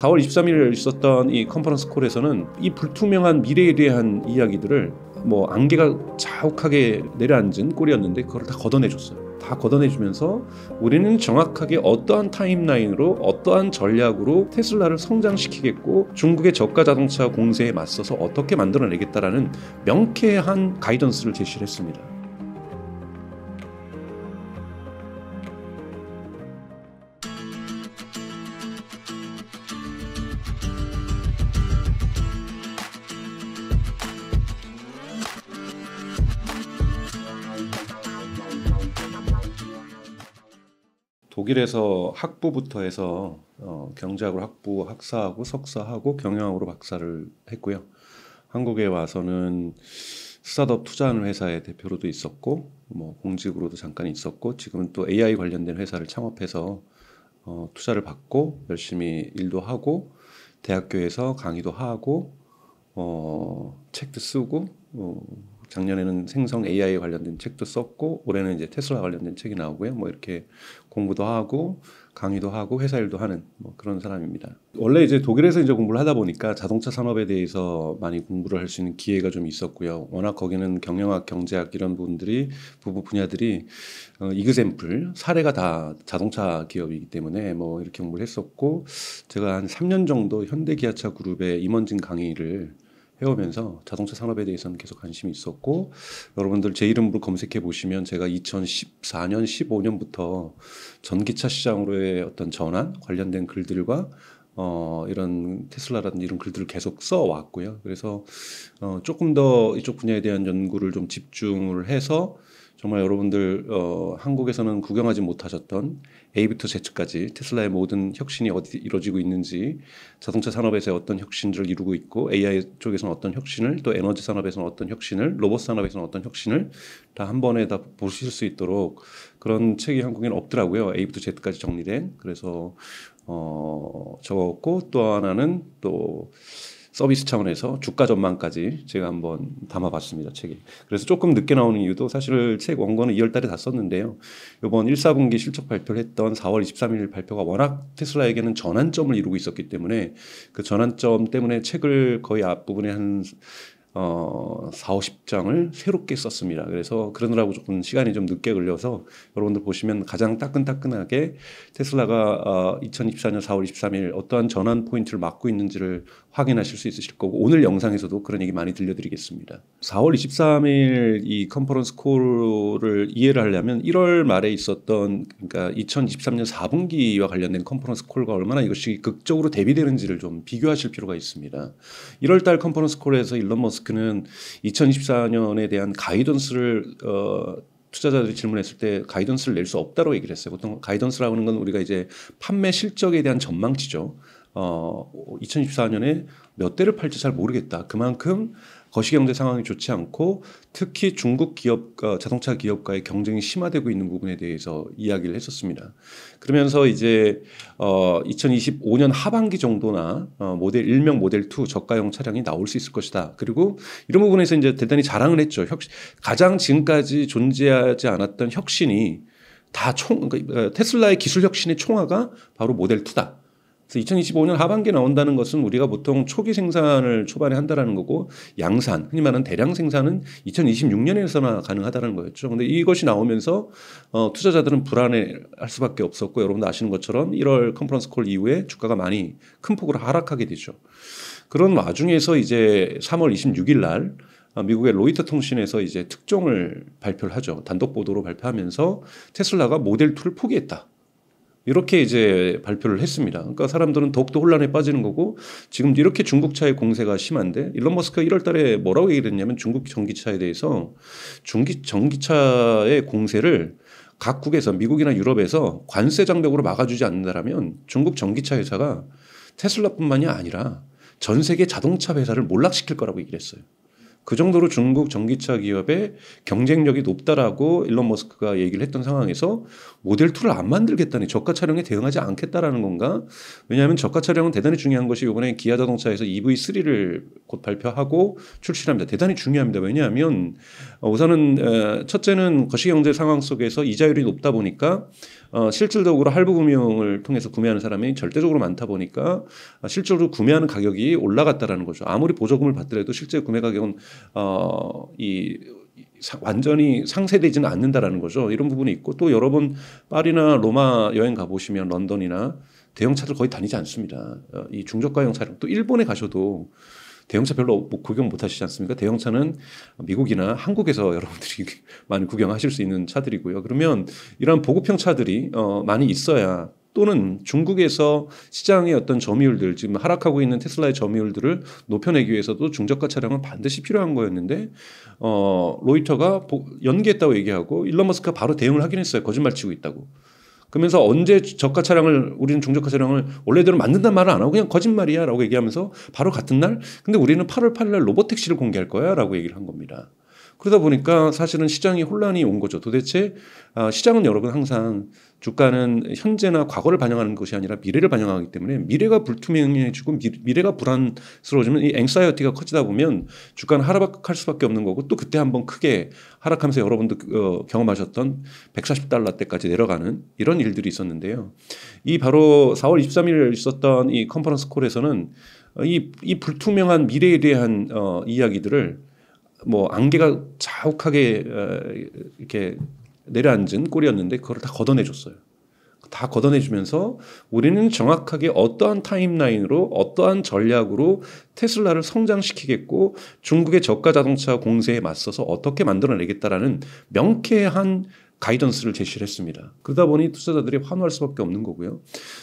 4월 23일 있었던 이 컨퍼런스 콜에서는 이 불투명한 미래에 대한 이야기들을 뭐 안개가 자욱하게 내려앉은 꼴이었는데 그걸 다 걷어내줬어요. 다 걷어내주면서 우리는 정확하게 어떠한 타임라인으로 어떠한 전략으로 테슬라를 성장시키겠고 중국의 저가 자동차 공세에 맞서서 어떻게 만들어내겠다라는 명쾌한 가이던스를 제시를 했습니다. 독일에서 학부부터 해서 어, 경제학을 학부 학사하고 석사하고 경영학으로 박사를 했고요. 한국에 와서는 스타트업 투자하는 회사의 대표로도 있었고 뭐 공직으로도 잠깐 있었고 지금은 또 AI 관련된 회사를 창업해서 어, 투자를 받고 열심히 일도 하고 대학교에서 강의도 하고 어, 책도 쓰고 어, 작년에는 생성 AI 관련된 책도 썼고 올해는 이제 테슬라 관련된 책이 나오고요. 뭐 이렇게 공부도 하고 강의도 하고 회사 일도 하는 뭐 그런 사람입니다. 원래 이제 독일에서 이제 공부를 하다 보니까 자동차 산업에 대해서 많이 공부를 할 수 있는 기회가 좀 있었고요. 워낙 거기는 경영학, 경제학 이런 분들이 부부 분야들이 어, 이그샘플 사례가 다 자동차 기업이기 때문에 뭐 이렇게 공부를 했었고 제가 한 3년 정도 현대기아차 그룹의 임원진 강의를 해오면서 자동차 산업에 대해서는 계속 관심이 있었고 여러분들 제 이름으로 검색해 보시면 제가 2014년 15년부터 전기차 시장으로의 어떤 전환 관련된 글들과 어, 이런 테슬라라든지 이런 글들을 계속 써 왔고요. 그래서 어, 조금 더 이쪽 분야에 대한 연구를 좀 집중을 해서 정말 여러분들 어, 한국에서는 구경하지 못하셨던 A부터 Z까지 테슬라의 모든 혁신이 어디 이루어지고 있는지 자동차 산업에서 어떤 혁신들을 이루고 있고 AI 쪽에서는 어떤 혁신을 또 에너지 산업에서는 어떤 혁신을 로봇 산업에서는 어떤 혁신을 다 한 번에 다 보실 수 있도록 그런 책이 한국에는 없더라고요. A부터 Z까지 정리된 그래서 어, 적었고 또 하나는 또 서비스 차원에서 주가 전망까지 제가 한번 담아봤습니다 책에. 그래서 조금 늦게 나오는 이유도 사실 책 원고는 2월달에 다 썼는데요. 이번 1, 4분기 실적 발표를 했던 4월 23일 발표가 워낙 테슬라에게는 전환점을 이루고 있었기 때문에 그 전환점 때문에 책을 거의 앞부분에 한 어, 4, 50장을 새롭게 썼습니다. 그래서 그러느라고 조금 시간이 좀 늦게 걸려서 여러분들 보시면 가장 따끈따끈하게 테슬라가 어, 2024년 4월 23일 어떠한 전환 포인트를 맞고 있는지를 확인하실 수 있으실 거고 오늘 영상에서도 그런 얘기 많이 들려드리겠습니다. 4월 23일 이 컨퍼런스 콜을 이해를 하려면 1월 말에 있었던 그러니까 2023년 4분기와 관련된 컨퍼런스 콜과 얼마나 이것이 극적으로 대비되는지를 좀 비교하실 필요가 있습니다. 1월 달 컨퍼런스 콜에서 일론 머스크 머스크는 2024년에 대한 가이던스를 어, 투자자들이 질문했을 때 가이던스를 낼 수 없다고 얘기를 했어요. 보통 가이던스라고 하는 건 우리가 이제 판매 실적에 대한 전망치죠. 어, 2024년에 몇 대를 팔지 잘 모르겠다. 그만큼 거시경제 상황이 좋지 않고 특히 중국 기업 어, 자동차 기업과의 경쟁이 심화되고 있는 부분에 대해서 이야기를 했었습니다. 그러면서 이제 어 2025년 하반기 정도나 어 모델 일명 모델 2 저가형 차량이 나올 수 있을 것이다. 그리고 이런 부분에서 이제 대단히 자랑을 했죠. 혁신 가장 지금까지 존재하지 않았던 혁신이 다 총, 그러니까 어, 테슬라의 기술 혁신의 총화가 바로 모델 2다. 그래서 2025년 하반기에 나온다는 것은 우리가 보통 초기 생산을 초반에 한다라는 거고 양산 흔히 말하는 대량 생산은 2026년에서나 가능하다는 거였죠. 그런데 이것이 나오면서 어, 투자자들은 불안해할 수밖에 없었고 여러분도 아시는 것처럼 1월 컨퍼런스 콜 이후에 주가가 많이 큰 폭으로 하락하게 되죠. 그런 와중에서 이제 3월 26일 날 어, 미국의 로이터 통신에서 이제 특종을 발표를 하죠. 단독 보도로 발표하면서 테슬라가 모델 2를 포기했다. 이렇게 이제 발표를 했습니다. 그러니까 사람들은 더욱더 혼란에 빠지는 거고 지금 이렇게 중국차의 공세가 심한데 일론 머스크가 1월 달에 뭐라고 얘기를 했냐면 중국 전기차에 대해서 중기, 전기차의 공세를 각국에서 미국이나 유럽에서 관세 장벽으로 막아주지 않는다라면 중국 전기차 회사가 테슬라뿐만이 아니라 전 세계 자동차 회사를 몰락시킬 거라고 얘기를 했어요. 그 정도로 중국 전기차 기업의 경쟁력이 높다라고 일론 머스크가 얘기를 했던 상황에서 모델 2를 안 만들겠다니 저가 차량에 대응하지 않겠다라는 건가? 왜냐하면 저가 차량은 대단히 중요한 것이 이번에 기아 자동차에서 EV3를 곧 발표하고 출시합니다. 대단히 중요합니다. 왜냐하면 어, 우선은 첫째는 거시경제 상황 속에서 이자율이 높다 보니까 어, 실질적으로 할부 금융을 통해서 구매하는 사람이 절대적으로 많다 보니까 아, 실질적으로 구매하는 가격이 올라갔다라는 거죠. 아무리 보조금을 받더라도 실제 구매 가격은 어, 이 완전히 상쇄되지는 않는다라는 거죠. 이런 부분이 있고 또 여러 번 파리나 로마 여행 가보시면 런던이나 대형차들 거의 다니지 않습니다. 어, 이 중저가형 차량 또 일본에 가셔도 대형차 별로 뭐 구경 못 하시지 않습니까? 대형차는 미국이나 한국에서 여러분들이 많이 구경하실 수 있는 차들이고요. 그러면 이러한 보급형 차들이 어, 많이 있어야 또는 중국에서 시장의 어떤 점유율들 지금 하락하고 있는 테슬라의 점유율들을 높여내기 위해서도 중저가 차량은 반드시 필요한 거였는데 어 로이터가 연기했다고 얘기하고 일론 머스크가 바로 대응을 하긴 했어요 거짓말 치고 있다고 그러면서 언제 저가 차량을 우리는 중저가 차량을 원래대로 만든단 말을 안 하고 그냥 거짓말이야라고 얘기하면서 바로 같은 날 근데 우리는 8월 8일 날 로봇 택시를 공개할 거야라고 얘기를 한 겁니다. 그러다 보니까 사실은 시장이 혼란이 온 거죠. 도대체 아, 시장은 여러분 항상 주가는 현재나 과거를 반영하는 것이 아니라 미래를 반영하기 때문에 미래가 불투명해지고 미, 래가 불안스러워지면 이 앵사이어티가 커지다 보면 주가는 하락할 수밖에 없는 거고 또 그때 한번 크게 하락하면서 여러분도 어, 경험하셨던 140달러 때까지 내려가는 이런 일들이 있었는데요. 이 바로 4월 23일 있었던 이 컨퍼런스 콜에서는 이, 이 불투명한 미래에 대한 어, 이야기들을 뭐 안개가 자욱하게 어, 이렇게 내려앉은 꼴이었는데 그걸 다 걷어내줬어요. 다 걷어내주면서 우리는 정확하게 어떠한 타임라인으로 어떠한 전략으로 테슬라를 성장시키겠고 중국의 저가 자동차 공세에 맞서서 어떻게 만들어내겠다라는 명쾌한 가이던스를 제시를 했습니다. 그러다 보니 투자자들이 환호할 수밖에 없는 거고요.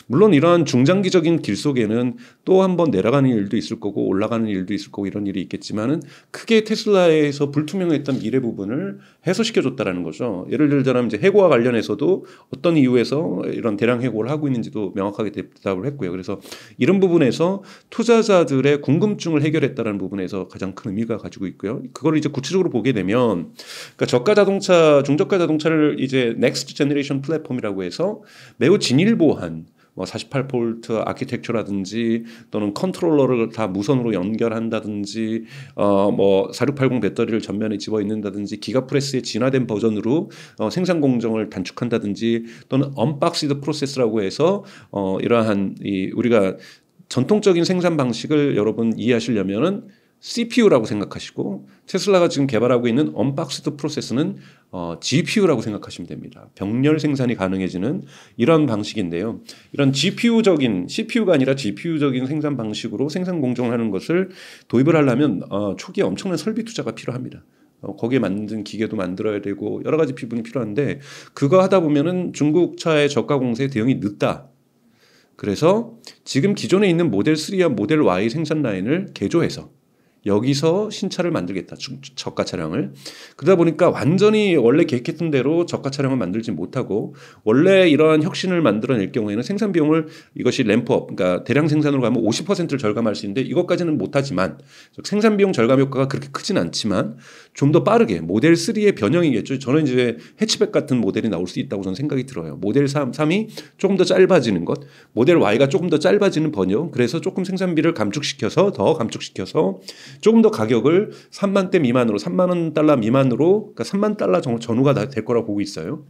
물론 이러한 중장기적인 길 속에는 또 한번 내려가는 일도 있을 거고 올라가는 일도 있을 거고 이런 일이 있겠지만은 크게 테슬라에서 불투명했던 미래 부분을 해소시켜줬다라는 거죠. 예를 들자면 이제 해고와 관련해서도 어떤 이유에서 이런 대량 해고를 하고 있는지도 명확하게 대답을 했고요. 그래서 이런 부분에서 투자자들의 궁금증을 해결했다는 부분에서 가장 큰 의미가 가지고 있고요. 그걸 이제 구체적으로 보게 되면 그러니까 저가 자동차, 중저가 자동차를 이걸 이제 넥스트 제너레이션 플랫폼이라고 해서 매우 진일보한 뭐4 8트 아키텍처라든지 또는 컨트롤러를 다 무선으로 연결한다든지 어뭐 4680 배터리를 전면에 집어 있는다든지 기가프레스의 진화된 버전으로 어 생산 공정을 단축한다든지 또는 언박시드 프로세스라고 해서 어 이러한 이 우리가 전통적인 생산 방식을 여러분 이해하시려면은 CPU라고 생각하시고 테슬라가 지금 개발하고 있는 언박스드 프로세스는 어, GPU라고 생각하시면 됩니다. 병렬 생산이 가능해지는 이런 방식인데요. 이런 GPU적인 CPU가 아니라 GPU적인 생산 방식으로 생산 공정을 하는 것을 도입을 하려면 어, 초기에 엄청난 설비 투자가 필요합니다. 어, 거기에 만든 기계도 만들어야 되고 여러 가지 부분이 필요한데 그거 하다 보면은 중국차의 저가 공세 대응이 늦다. 그래서 지금 기존에 있는 모델 3와 모델 Y 생산 라인을 개조해서 여기서 신차를 만들겠다. 저가 차량을. 그러다 보니까 완전히 원래 계획했던 대로 저가 차량을 만들지 못하고 원래 이러한 혁신을 만들어낼 경우에는 생산 비용을 이것이 램프업, 그러니까 대량 생산으로 가면 50%를 절감할 수 있는데 이것까지는 못하지만 생산 비용 절감 효과가 그렇게 크진 않지만 좀 더 빠르게 모델 3의 변형이겠죠. 저는 이제 해치백 같은 모델이 나올 수 있다고 저는 생각이 들어요. 모델 3, 3이 조금 더 짧아지는 것, 모델 Y가 조금 더 짧아지는 번역, 그래서 조금 생산비를 감축시켜서 더 감축시켜서 조금 더 가격을 3만 대 미만으로 3만 원 달러 미만으로 그러니까 3만 달러 전후가 될 거라고 보고 있어요.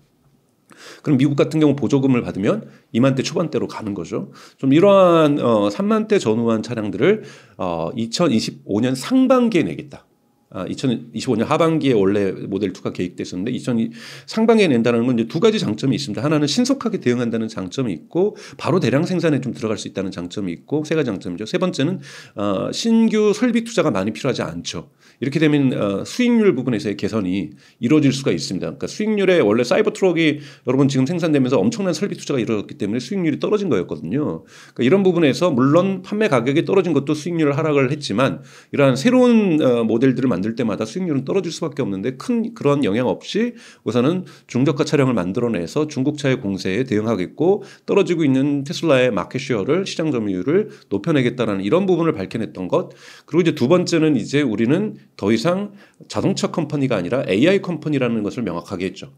그럼 미국 같은 경우 보조금을 받으면 2만 대 초반대로 가는 거죠. 좀 이러한 어 3만 대 전후한 차량들을 어 2025년 상반기에 내겠다. 2025년 아, 하반기에 원래 모델 2가 계획됐었는데 2 0 2 0 상반기에 낸다는 건 이제 두 가지 장점이 있습니다. 하나는 신속하게 대응한다는 장점이 있고 바로 대량 생산에 좀 들어갈 수 있다는 장점이 있고 세 가지 장점이죠. 세 번째는 어, 신규 설비 투자가 많이 필요하지 않죠. 이렇게 되면 어, 수익률 부분에서의 개선이 이루어질 수가 있습니다. 그러니까 수익률에 원래 사이버 트럭이 여러분 지금 생산되면서 엄청난 설비 투자가 이루어졌기 때문에 수익률이 떨어진 거였거든요. 그러니까 이런 부분에서 물론 판매 가격이 떨어진 것도 수익률 을 하락을 했지만 이러한 새로운 어, 모델들을 만들 때마다 수익률은 떨어질 수밖에 없는데 큰 그런 영향 없이 우선은 중저가 차량을 만들어내서 중국차의 공세에 대응하겠고 떨어지고 있는 테슬라의 마켓쉐어를 시장 점유율을 높여내겠다라는 이런 부분을 밝혀냈던 것 그리고 이제 두 번째는 이제 우리는 더 이상 자동차 컴퍼니가 아니라 AI 컴퍼니라는 것을 명확하게 했죠.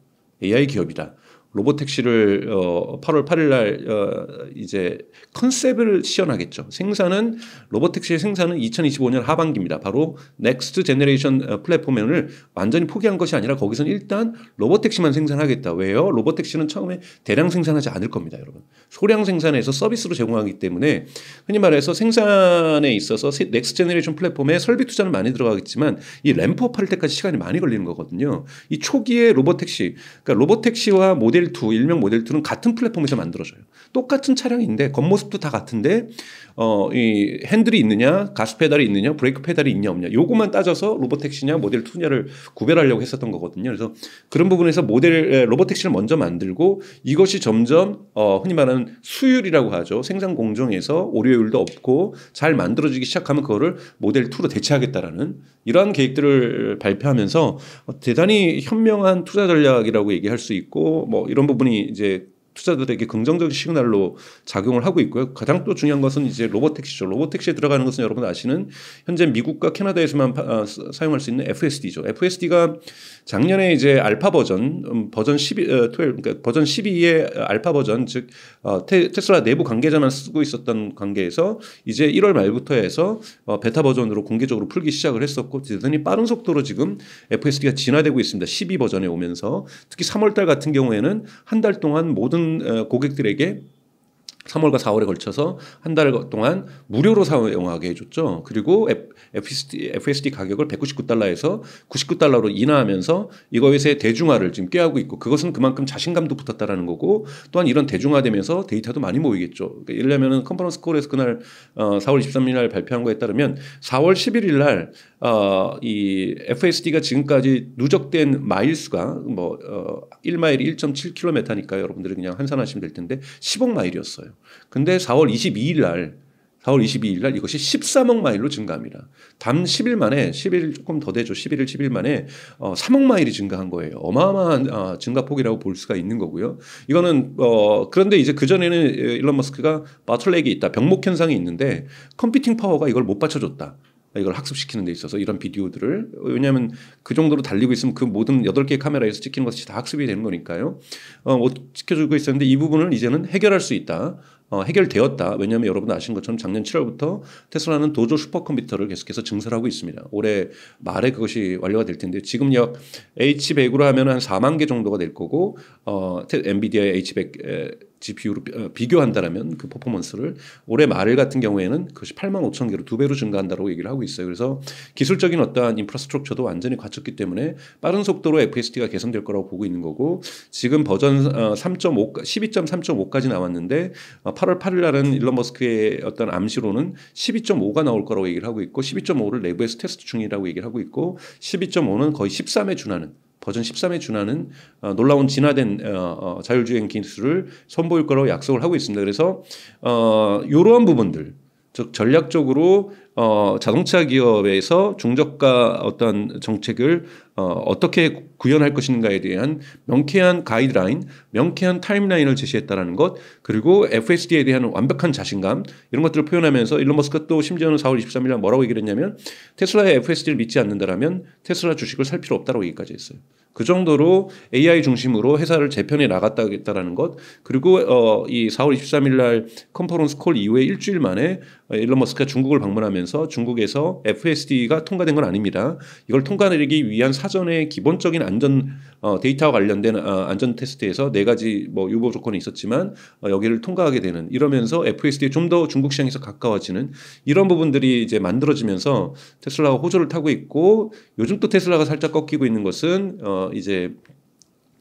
AI 기업이다. 로봇 택시를 어 8월 8일 날어 이제 컨셉을 시연하겠죠. 생산은 로봇 택시의 생산은 2025년 하반기입니다. 바로 넥스트 제너레이션 어, 플랫폼을 완전히 포기한 것이 아니라 거기선 일단 로봇 택시만 생산하겠다. 왜요? 로봇 택시는 처음에 대량 생산하지 않을 겁니다, 여러분. 소량 생산에서 서비스로 제공하기 때문에 흔히 말해서 생산에 있어서 넥스트 제너레이션 플랫폼에 설비 투자는 많이 들어가겠지만 이 램프업할 때까지 시간이 많이 걸리는 거거든요. 이 초기에 로봇 택시, 그러니까 로봇 택시와 모델 모델 2, 일명 모델 2는 같은 플랫폼에서 만들어져요. 똑같은 차량인데 겉모습도 다 같은데 어 이 핸들이 있느냐 가스 페달이 있느냐 브레이크 페달이 있냐 없냐 요것만 따져서 로봇택시냐 모델 투냐를 구별하려고 했었던 거거든요. 그래서 그런 부분에서 모델 로봇택시를 먼저 만들고 이것이 점점 어 흔히 말하는 수율이라고 하죠. 생산 공정에서 오류율도 없고 잘 만들어지기 시작하면 그거를 모델 2로 대체하겠다라는 이러한 계획들을 발표하면서 어, 대단히 현명한 투자 전략이라고 얘기할 수 있고 뭐 이런 부분이 이제 투자들에게 긍정적인 시그널로 작용을 하고 있고요. 가장 또 중요한 것은 이제 로봇 택시죠. 로봇 택시에 들어가는 것은 여러분 아시는 현재 미국과 캐나다에서만 파, 아, 사용할 수 있는 FSD죠. FSD가 작년에 이제 알파 버전 음, 버전 12 12 어, 그러니까 버전 12의 알파 버전 즉 어, 테, 슬라 내부 관계자만 쓰고 있었던 관계에서 이제 1월 말부터 해서 어, 베타 버전으로 공개적으로 풀기 시작을 했었고 대단히 빠른 속도로 지금 FSD가 진화되고 있습니다. 12 버전에 오면서 특히 3월 달 같은 경우에는 한 달 동안 모든 어, 고객들에게 3월과 4월에 걸쳐서 한 달 동안 무료로 사용하게 해줬죠. 그리고 FSD, FSD 가격을 199달러에서 99달러로 인하하면서 이거에서의 대중화를 지금 꾀하고 있고 그것은 그만큼 자신감도 붙었다라는 거고 또한 이런 대중화되면서 데이터도 많이 모이겠죠. 그러니까 예를 들면 컨퍼런스 콜에서 그날 어, 4월 23일 날 발표한 거에 따르면 4월 11일 날 어, 이 FSD가 지금까지 누적된 마일수가 뭐 어, 1마일이 1.7km니까 여러분들이 그냥 환산하시면 될 텐데 10억 마일이었어요. 근데 4월 22일 날 4월 22일 날 이것이 13억 마일로 증가합니다. 단 10일 만에 10일 조금 더 되죠. 11일 10일 만에 어 3억 마일이 증가한 거예요. 어마어마한 어, 증가폭이라고 볼 수가 있는 거고요. 이거는 어 그런데 이제 그 전에는 일론 머스크가 바틀렉이 있다. 병목 현상이 있는데 컴퓨팅 파워가 이걸 못 받쳐줬다. 이걸 학습시키는 데 있어서 이런 비디오들을 왜냐하면 그 정도로 달리고 있으면 그 모든 여덟 개의 카메라에서 찍히는 것이 다 학습이 되는 거니까요. 어, 뭐 지켜주고 있었는데 이 부분을 이제는 해결할 수 있다. 어, 해결되었다. 왜냐하면 여러분 아신 것처럼 작년 7월부터 테슬라는 도조 슈퍼컴퓨터를 계속해서 증설하고 있습니다. 올해 말에 그것이 완료가 될 텐데 지금 약 H100으로 하면 한 4만 개 정도가 될 거고 어, 엔비디아의 H100 에, GPU로 어, 비교한다라면 그 퍼포먼스를 올해 말일 같은 경우에는 그것이 8만 5천 개로 두 배로 증가한다라고 얘기를 하고 있어요. 그래서 기술적인 어떠한 인프라스트럭처도 완전히 갖췄기 때문에 빠른 속도로 FSD가 개선될 거라고 보고 있는 거고 지금 버전 3.5 어, 12.3.5까지 나왔는데 8월 어, 8일 날은 일론 머스크의 어떤 암시로는 12.5가 나올 거라고 얘기를 하고 있고 12.5를 내부에서 테스트 중이라고 얘기를 하고 있고 12.5는 거의 13에 준하는 버전 13에 준하는 어, 놀라운 진화된 어, 어, 자율주행 기술을 선보일 거라고 약속을 하고 있습니다. 그래서 어, 이러한 부분들 즉 전략적으로 어, 자동차 기업에서 중저가 어떤 정책을 어, 어떻게 구현할 것인가에 대한 명쾌한 가이드라인, 명쾌한 타임라인을 제시했다라는 것, 그리고 FSD에 대한 완벽한 자신감 이런 것들을 표현하면서 일론 머스크또 심지어는 4월 23일에 뭐라고 얘기를 했냐면 테슬라의 FSD를 믿지 않는다라면 테슬라 주식을 살 필요 없다라고 얘기까지 했어요. 그 정도로 AI 중심으로 회사를 재편해 나갔다겠다라는 것 그리고 어, 이 4월 23일 날 컨퍼런스 콜 이후에 일주일 만에 어, 일론 머스크가 중국을 방문하면서 중국에서 FSD가 통과된 건 아닙니다. 이걸 통과내리기 위한 사전의 기본적인 안전 어, 데이터와 관련된 어, 안전 테스트에서 네 가지 뭐 유보 조건이 있었지만 어, 여기를 통과하게 되는 이러면서 FSD에 좀 더 중국 시장에서 가까워지는 이런 부분들이 이제 만들어지면서 테슬라가 호조를 타고 있고 요즘 또 테슬라가 살짝 꺾이고 있는 것은 어, 이제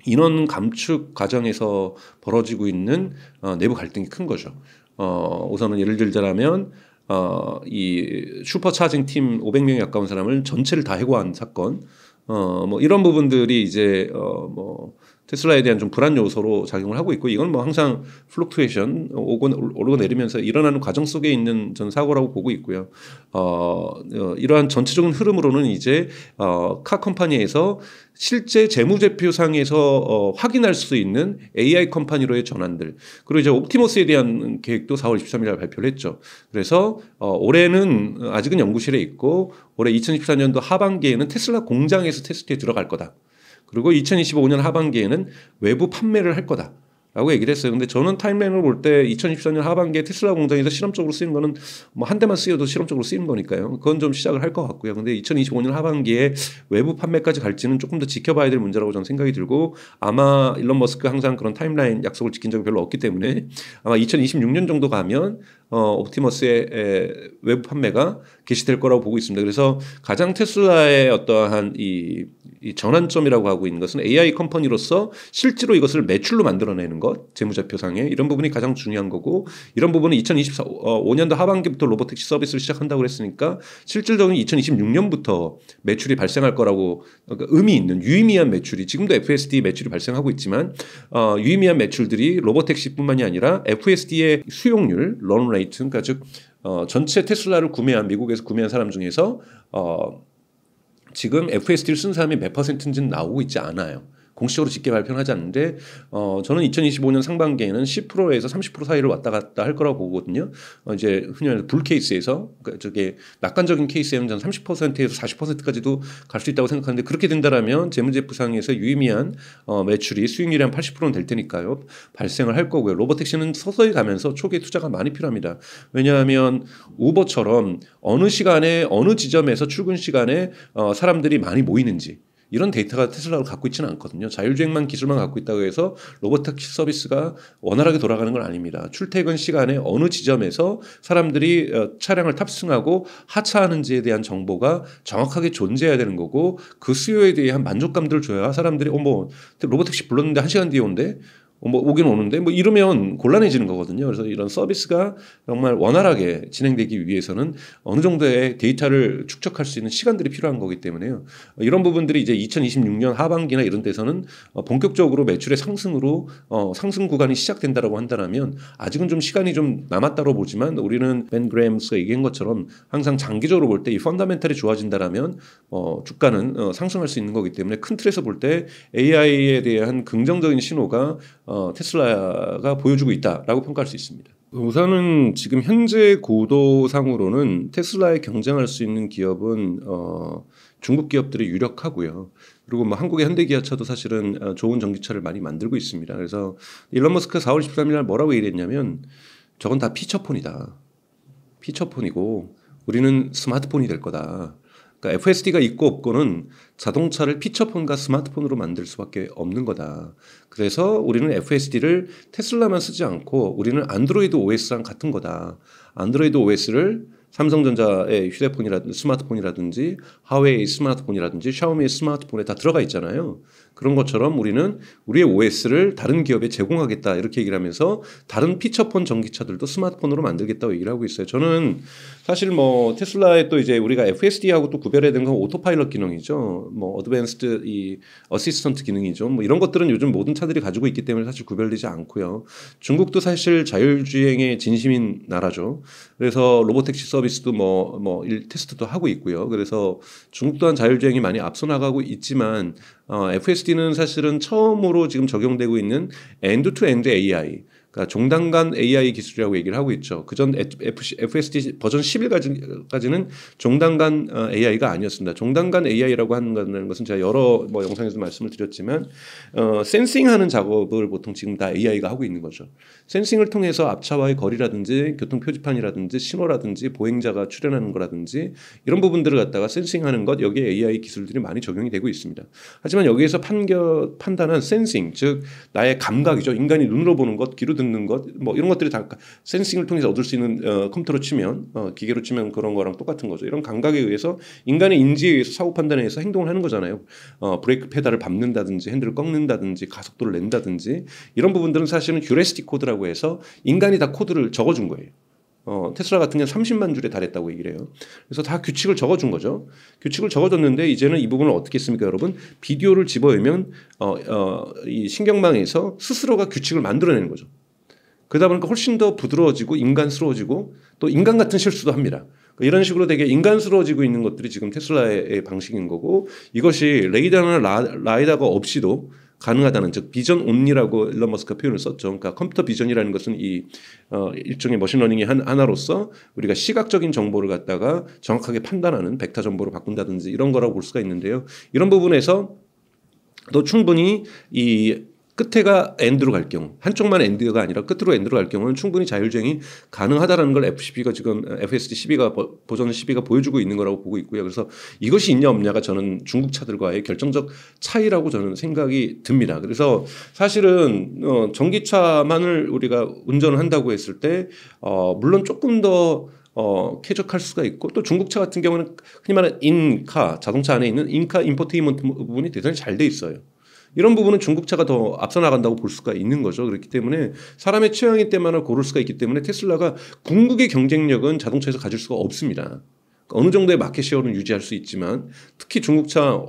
인원 감축 과정에서 벌어지고 있는 어, 내부 갈등이 큰 거죠. 어, 우선은 예를 들자면 어, 이 슈퍼 차징 팀 500명이 가까운 사람을 전체를 다 해고한 사건. 어뭐 이런 부분들이 이제 어뭐 테슬라에 대한 좀 불안 요소로 작용을 하고 있고 이건 뭐 항상 플룩투에이션 오고 오르고 내리면서 일어나는 과정 속에 있는 전 사고라고 보고 있고요. 어, 어, 이러한 전체적인 흐름으로는 이제 어, 카 컴퍼니에서 실제 재무제표상에서 어, 확인할 수 있는 AI 컴퍼니로의 전환들 그리고 이제 옵티머스에 대한 계획도 4월 23일 발표를 했죠. 그래서 어, 올해는 아직은 연구실에 있고 올해 2014년도 하반기에는 테슬라 공장에서 테스트에 들어갈 거다. 그리고 2025년 하반기에는 외부 판매를 할 거다. 라고 얘기를 했어요. 근데 저는 타임라인을 볼 때 2024년 하반기에 테슬라 공장에서 실험적으로 쓰이는 거는 뭐 한 대만 쓰여도 실험적으로 쓰이는 거니까요. 그건 좀 시작을 할 것 같고요. 근데 2025년 하반기에 외부 판매까지 갈지는 조금 더 지켜봐야 될 문제라고 저는 생각이 들고 아마 일론 머스크 항상 그런 타임라인 약속을 지킨 적이 별로 없기 때문에 아마 2026년 정도 가면 어, 옵티머스의 에, 외부 판매가 개시될 거라고 보고 있습니다. 그래서 가장 테슬라의 어떠한 이, 이 전환점이라고 하고 있는 것은 AI 컴퍼니로서 실제로 이것을 매출로 만들어내는 것, 재무제표상에 이런 부분이 가장 중요한 거고 이런 부분은 2025년도 어, 하반기부터 로보택시 서비스를 시작한다고 그랬으니까 실질적인 2026년부터 매출이 발생할 거라고 그러니까 의미 있는 유의미한 매출이 지금도 FSD 매출이 발생하고 있지만 어, 유의미한 매출들이 로보택시뿐만이 아니라 FSD의 수용률, 런 레이튼, 그러니까 즉 어, 전체 테슬라를 구매한 미국에서 구매한 사람 중에서 어, 지금 FSD를 쓴 사람이 몇 퍼센트인지는 나오고 있지 않아요. 공식적으로 집계 발표는 하지 않는데 어 저는 2025년 상반기에는 10%에서 30% 사이를 왔다 갔다 할 거라고 보거든요. 어 이제 흔히 말해서 불 케이스에서 그 저게 낙관적인 케이스에는 저는 30%에서 40%까지도 갈 수 있다고 생각하는데 그렇게 된다라면 재무제표상에서 유의미한 어 매출이 수익률이 한 80%는 될 테니까요. 발생을 할 거고요. 로보택시는 서서히 가면서 초기 투자가 많이 필요합니다. 왜냐하면 우버처럼 어느 시간에 어느 지점에서 출근 시간에 어 사람들이 많이 모이는지 이런 데이터가 테슬라를 갖고 있지는 않거든요. 자율주행만 기술만 갖고 있다고 해서 로봇 택시 서비스가 원활하게 돌아가는 건 아닙니다. 출퇴근 시간에 어느 지점에서 사람들이 어, 차량을 탑승하고 하차하는지에 대한 정보가 정확하게 존재해야 되는 거고 그 수요에 대한 만족감들을 줘야 사람들이 어머 로봇 택시 불렀는데 한 시간 뒤에 온대 뭐 오긴 오는데 뭐 이러면 곤란해지는 거거든요. 그래서 이런 서비스가 정말 원활하게 진행되기 위해서는 어느 정도의 데이터를 축적할 수 있는 시간들이 필요한 거기 때문에요. 이런 부분들이 이제 2026년 하반기나 이런 데서는 어, 본격적으로 매출의 상승으로 어, 상승 구간이 시작된다라고 한다면 아직은 좀 시간이 좀 남았다고 보지만 우리는 벤 그램스가 얘기한 것처럼 항상 장기적으로 볼 때 이 펀더멘탈이 좋아진다라면 어, 주가는 어, 상승할 수 있는 거기 때문에 큰 틀에서 볼 때 AI에 대한 긍정적인 신호가 어, 테슬라가 보여주고 있다라고 평가할 수 있습니다. 우선은 지금 현재 고도상으로는 테슬라에 경쟁할 수 있는 기업은 어, 중국 기업들이 유력하고요. 그리고 뭐 한국의 현대기아차도 사실은 어, 좋은 전기차를 많이 만들고 있습니다. 그래서 일론 머스크 4월 13일 날 뭐라고 얘기했냐면 저건 다 피처폰이다. 피처폰이고 우리는 스마트폰이 될 거다. 그러니까 FSD가 있고 없고는 자동차를 피처폰과 스마트폰으로 만들 수밖에 없는 거다. 그래서 우리는 FSD를 테슬라만 쓰지 않고 우리는 안드로이드 OS랑 같은 거다. 안드로이드 OS를 삼성전자의 휴대폰이라든지 스마트폰이라든지 하웨이 스마트폰이라든지 샤오미의 스마트폰에 다 들어가 있잖아요. 그런 것처럼 우리는 우리의 OS를 다른 기업에 제공하겠다 이렇게 얘기를 하면서 다른 피처폰 전기차들도 스마트폰으로 만들겠다고 얘기를 하고 있어요. 저는 사실 뭐 테슬라의 또 이제 우리가 FSD하고 또 구별해야 되는 건 오토파일럿 기능이죠. 뭐 어드밴스드 이 어시스턴트 기능이죠. 뭐 이런 것들은 요즘 모든 차들이 가지고 있기 때문에 사실 구별되지 않고요. 중국도 사실 자율주행의 진심인 나라죠. 그래서 로보택시 서비스도 뭐뭐 뭐, 뭐 테스트도 하고 있고요. 그래서 중국 또한 자율주행이 많이 앞서 나가고 있지만 어, FSD는 사실은 처음으로 지금 적용되고 있는 엔드 투 엔드 AI 그러니까 종단 간 AI 기술이라고 얘기를 하고 있죠. 그전 FSD 버전 11까지는 종단 간 어, AI가 아니었습니다. 종단 간 AI라고 하는 것은 제가 여러 뭐 영상에서 말씀을 드렸지만 어, 센싱하는 작업을 보통 지금 다 AI가 하고 있는 거죠. 센싱을 통해서 앞차와의 거리라든지 교통 표지판이라든지 신호라든지 보행자가 출연하는 거라든지 이런 부분들을 갖다가 센싱하는 것 여기에 AI 기술들이 많이 적용이 되고 있습니다. 하지만 여기에서 판결 판단한 센싱 즉 나의 감각이죠. 인간이 눈으로 보는 것 귀로 듣는 듣는 것 뭐 이런 것들이 다 센싱을 통해서 얻을 수 있는 어, 컴퓨터로 치면 어, 기계로 치면 그런 거랑 똑같은 거죠. 이런 감각에 의해서 인간의 인지에 의해서 사고 판단에 의해서 행동을 하는 거잖아요. 어, 브레이크 페달을 밟는다든지 핸들을 꺾는다든지 가속도를 낸다든지 이런 부분들은 사실은 휴레스틱 코드라고 해서 인간이 다 코드를 적어준 거예요. 어, 테슬라 같은 경우는 30만 줄에 달했다고 얘기를 해요. 그래서 다 규칙을 적어준 거죠. 규칙을 적어줬는데 이제는 이 부분을 어떻게 했습니까 여러분? 비디오를 집어넣으면 어, 어, 이 신경망에서 스스로가 규칙을 만들어내는 거죠. 그러다 보니까 훨씬 더 부드러워지고 인간스러워지고 또 인간 같은 실수도 합니다. 그러니까 이런 식으로 되게 인간스러워지고 있는 것들이 지금 테슬라의 방식인 거고 이것이 레이더나 라, 이다가 없이도 가능하다는 즉 비전 온리라고 일론 머스크가 표현을 썼죠. 그러니까 컴퓨터 비전이라는 것은 이 어, 일종의 머신러닝의 하나로서 우리가 시각적인 정보를 갖다가 정확하게 판단하는 벡터 정보로 바꾼다든지 이런 거라고 볼 수가 있는데요. 이런 부분에서 또 충분히 이 끝에가 엔드로 갈 경우 한쪽만 엔드가 아니라 끝으로 엔드로 갈 경우는 충분히 자율주행이 가능하다라는 걸 f c b 가 지금 FSD 12가 보전 12가 보여주고 있는 거라고 보고 있고요. 그래서 이것이 있냐 없냐가 저는 중국 차들과의 결정적 차이라고 저는 생각이 듭니다. 그래서 사실은 어 전기차만을 우리가 운전을 한다고 했을 때어 물론 조금 더 어, 쾌적할 수가 있고 또 중국차 같은 경우는 흔히 말하는 인카 자동차 안에 있는 인카 인포테인먼트 부분이 대단히 잘 돼 있어요. 이런 부분은 중국차가 더 앞서 나간다고 볼 수가 있는 거죠. 그렇기 때문에 사람의 취향일 때만을 고를 수가 있기 때문에 테슬라가 궁극의 경쟁력은 자동차에서 가질 수가 없습니다. 그러니까 어느 정도의 마켓시어는 유지할 수 있지만 특히 중국차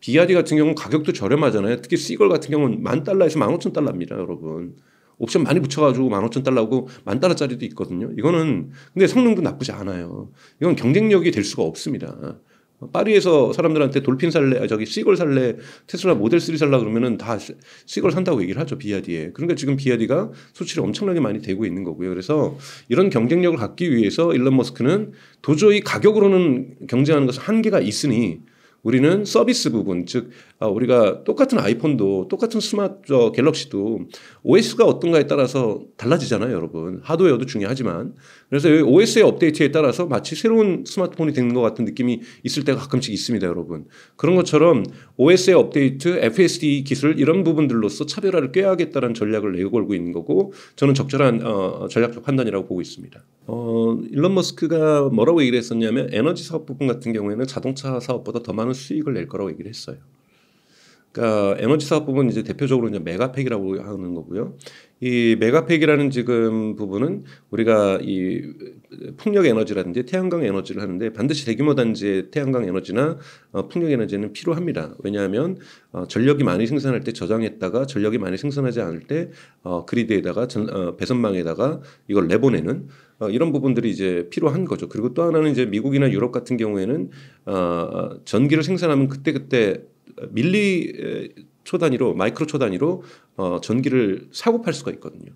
비아디 같은 경우는 가격도 저렴하잖아요. 특히 시걸 같은 경우는 만 달러에서 만 오천 달러입니다, 여러분. 옵션 많이 붙여가지고 만 오천 달러고 만 달러짜리도 있거든요. 이거는 근데 성능도 나쁘지 않아요. 이건 경쟁력이 될 수가 없습니다. 파리에서 사람들한테 돌핀 살래, 아, 저기 시골 살래, 테슬라 모델 3 살라 그러면은 다 시골 산다고 얘기를 하죠. 비아디에. 그러니까 지금 비아디가 수출이 엄청나게 많이 되고 있는 거고요. 그래서 이런 경쟁력을 갖기 위해서 일론 머스크는 도저히 가격으로는 경쟁하는 것은 한계가 있으니 우리는 서비스 부분, 즉 아, 우리가 똑같은 아이폰도 똑같은 스마트 저 갤럭시도 OS가 어떤가에 따라서 달라지잖아요, 여러분. 하드웨어도 중요하지만 그래서 OS의 업데이트에 따라서 마치 새로운 스마트폰이 되는 것 같은 느낌이 있을 때가 가끔씩 있습니다, 여러분. 그런 것처럼 OS의 업데이트, FSD 기술 이런 부분들로서 차별화를 꾀하겠다는 전략을 내걸고 있는 거고 저는 적절한 어, 전략적 판단이라고 보고 있습니다. 어, 일론 머스크가 뭐라고 얘기를 했었냐면 에너지 사업 부분 같은 경우에는 자동차 사업보다 더 많은 수익을 낼 거라고 얘기를 했어요. 그러니까 에너지 사업 부분 이제 대표적으로 이제 메가팩이라고 하는 거고요. 이 메가팩이라는 지금 부분은 우리가 이 풍력 에너지라든지 태양광 에너지를 하는데 반드시 대규모 단지의 태양광 에너지나 어, 풍력 에너지는 필요합니다. 왜냐하면 어, 전력이 많이 생산할 때 저장했다가 전력이 많이 생산하지 않을 때 어, 그리드에다가 전, 어, 배선망에다가 이걸 내보내는 어, 이런 부분들이 이제 필요한 거죠. 그리고 또 하나는 이제 미국이나 유럽 같은 경우에는 어, 전기를 생산하면 그때 그때 밀리 초 단위로 마이크로 초 단위로 어, 전기를 사고 팔 수가 있거든요.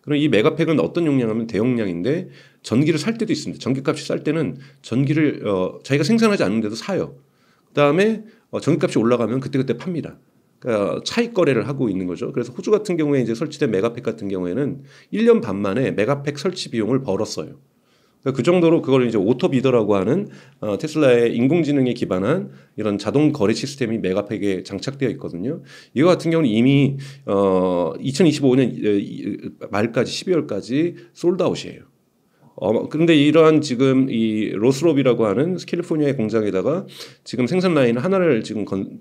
그럼 이 메가팩은 어떤 용량하면 대용량인데 전기를 살 때도 있습니다. 전기값이 쌀 때는 전기를 어, 자기가 생산하지 않는데도 사요. 그다음에 어, 전기값이 올라가면 그때그때 팝니다. 그러니까 차익 거래를 하고 있는 거죠. 그래서 호주 같은 경우에 이제 설치된 메가팩 같은 경우에는 1년 반 만에 메가팩 설치 비용을 벌었어요. 그러니까 그 정도로 그걸 이제 오토비더라고 하는 어, 테슬라의 인공지능에 기반한 이런 자동 거래 시스템이 메가팩에 장착되어 있거든요. 이거 같은 경우는 이미 어, 2025년 말까지 12월까지 솔드아웃이에요. 어, 런데 이러한 지금 이 로스롭이라고 하는 캘리포니아의 공장에다가 지금 생산 라인 하나를 지금 건,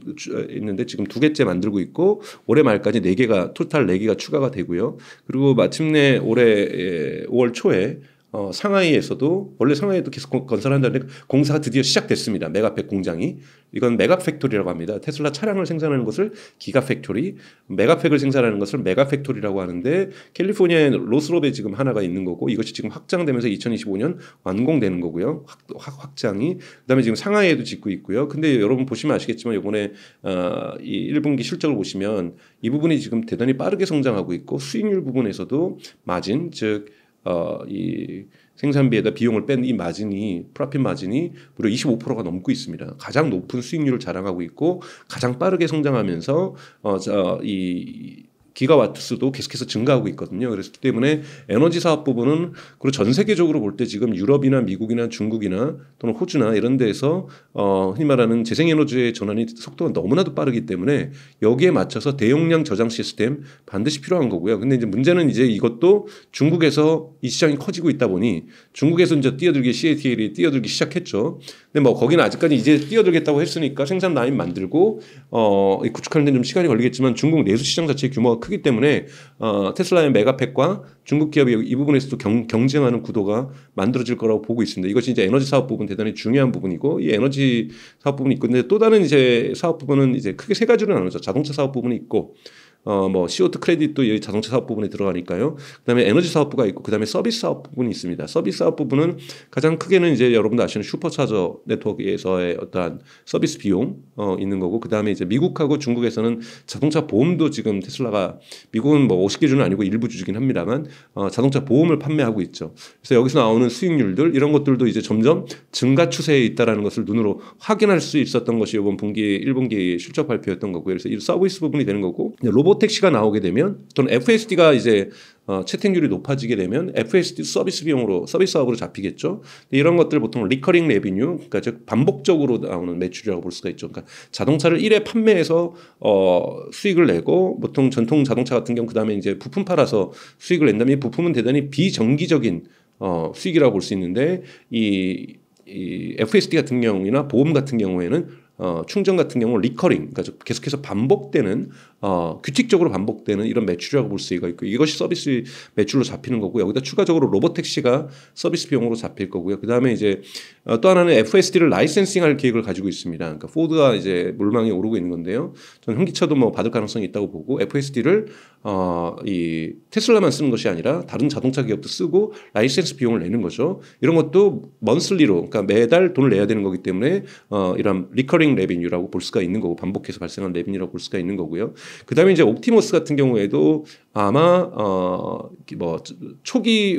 있는데 지금 두 개째 만들고 있고 올해 말까지 네 개가 토탈 네 개가 추가가 되고요. 그리고 마침내 올해 5월 예, 초에 어, 상하이에서도 원래 상하이도 에 계속 건설한다는데 공사가 드디어 시작됐습니다. 메가팩 공장이 이건 메가팩토리라고 합니다. 테슬라 차량을 생산하는 것을 기가팩토리, 메가팩을 생산하는 것을 메가팩토리라고 하는데 캘리포니아의 로스롭에 지금 하나가 있는 거고 이것이 지금 확장되면서 2025년 완공되는 거고요. 확, 장이 그다음에 지금 상하이에도 짓고 있고요. 근데 여러분 보시면 아시겠지만 이번에 어, 이 1분기 실적을 보시면 이 부분이 지금 대단히 빠르게 성장하고 있고 수익률 부분에서도 마진 즉 어, 이 생산비에다 비용을 뺀 이 마진이 프라핏 마진이 무려 25%가 넘고 있습니다. 가장 높은 수익률을 자랑하고 있고 가장 빠르게 성장하면서 어, 저, 이 기가와트수도 계속해서 증가하고 있거든요. 그렇기 그 때문에 에너지 사업 부분은 그리고 전 세계적으로 볼 때 지금 유럽이나 미국이나 중국이나 또는 호주나 이런 데에서 어, 흔히 말하는 재생에너지의 전환이 속도가 너무나도 빠르기 때문에 여기에 맞춰서 대용량 저장 시스템 반드시 필요한 거고요. 근데 이제 문제는 이제 이것도 중국에서 이 시장이 커지고 있다 보니 중국에서 이제 뛰어들기 CATL이 뛰어들기 시작했죠. 근데 뭐 거기는 아직까지 이제 뛰어들겠다고 했으니까 생산 라인 만들고 어, 구축하는 데좀 는 시간이 걸리겠지만 중국 내수 시장 자체의 규모가 크기 때문에 어, 테슬라의 메가팩과 중국 기업이 이 부분에서도 경, 경쟁하는 구도가 만들어질 거라고 보고 있습니다. 이것이 이제 에너지 사업 부분 대단히 중요한 부분이고 이 에너지 사업 부분이 있고 근데 또 다른 이제 사업 부분은 이제 크게 세 가지로 나누죠 자동차 사업 부분이 있고 어뭐 CO2 크레딧도 여기 자동차 사업 부분에 들어가니까요. 그다음에 에너지 사업부가 있고 그다음에 서비스 사업 부분이 있습니다. 서비스 사업 부분은 가장 크게는 이제 여러분도 아시는 슈퍼차저 네트워크에서의 어떠한 서비스 비용 어 있는 거고 그다음에 이제 미국하고 중국에서는 자동차 보험도 지금 테슬라가 미국은 뭐 50개 주는 아니고 일부 주주긴 합니다만 어 자동차 보험을 판매하고 있죠. 그래서 여기서 나오는 수익률들 이런 것들도 이제 점점 증가 추세에 있다라는 것을 눈으로 확인할 수 있었던 것이 이번 분기 1분기 실적 발표였던 거고 그래서 이 서비스 부분이 되는 거고 로봇 로보택시가 나오게 되면 또는 FSD가 이제 어, 채택률이 높아지게 되면 FSD 서비스 비용으로 서비스업으로 사 잡히겠죠. 이런 것들 보통 리커링 레비뉴, 그러니까 즉 반복적으로 나오는 매출이라고 볼 수가 있죠. 그러니까 자동차를 일회 판매해서 어, 수익을 내고 보통 전통 자동차 같은 경우 그다음에 이제 부품 팔아서 수익을 낸다면 이 부품은 대단히 비정기적인 어, 수익이라고 볼 수 있는데 이, 이 FSD 같은 경우나 보험 같은 경우에는 어, 충전 같은 경우 리커링, 그러니까 계속해서 반복되는 어, 규칙적으로 반복되는 이런 매출이라고 볼 수가 있고 이것이 서비스 매출로 잡히는 거고 요 여기다 추가적으로 로봇 택시가 서비스 비용으로 잡힐 거고요. 그 다음에 이제 어, 또 하나는 FSD를 라이센싱할 계획을 가지고 있습니다. 그러니까 포드가 이제 물망에 오르고 있는 건데요. 전 전기차도 뭐 받을 가능성이 있다고 보고 FSD를 어, 이 테슬라만 쓰는 것이 아니라 다른 자동차 기업도 쓰고 라이센스 비용을 내는 거죠. 이런 것도 먼슬리로 그러니까 매달 돈을 내야 되는 거기 때문에 어, 이런 리커링 레비뉴라고 볼 수가 있는 거고 반복해서 발생한 레비뉴라고 볼 수가 있는 거고요. 그 다음에 이제 옥티머스 같은 경우에도 아마, 어, 뭐, 초기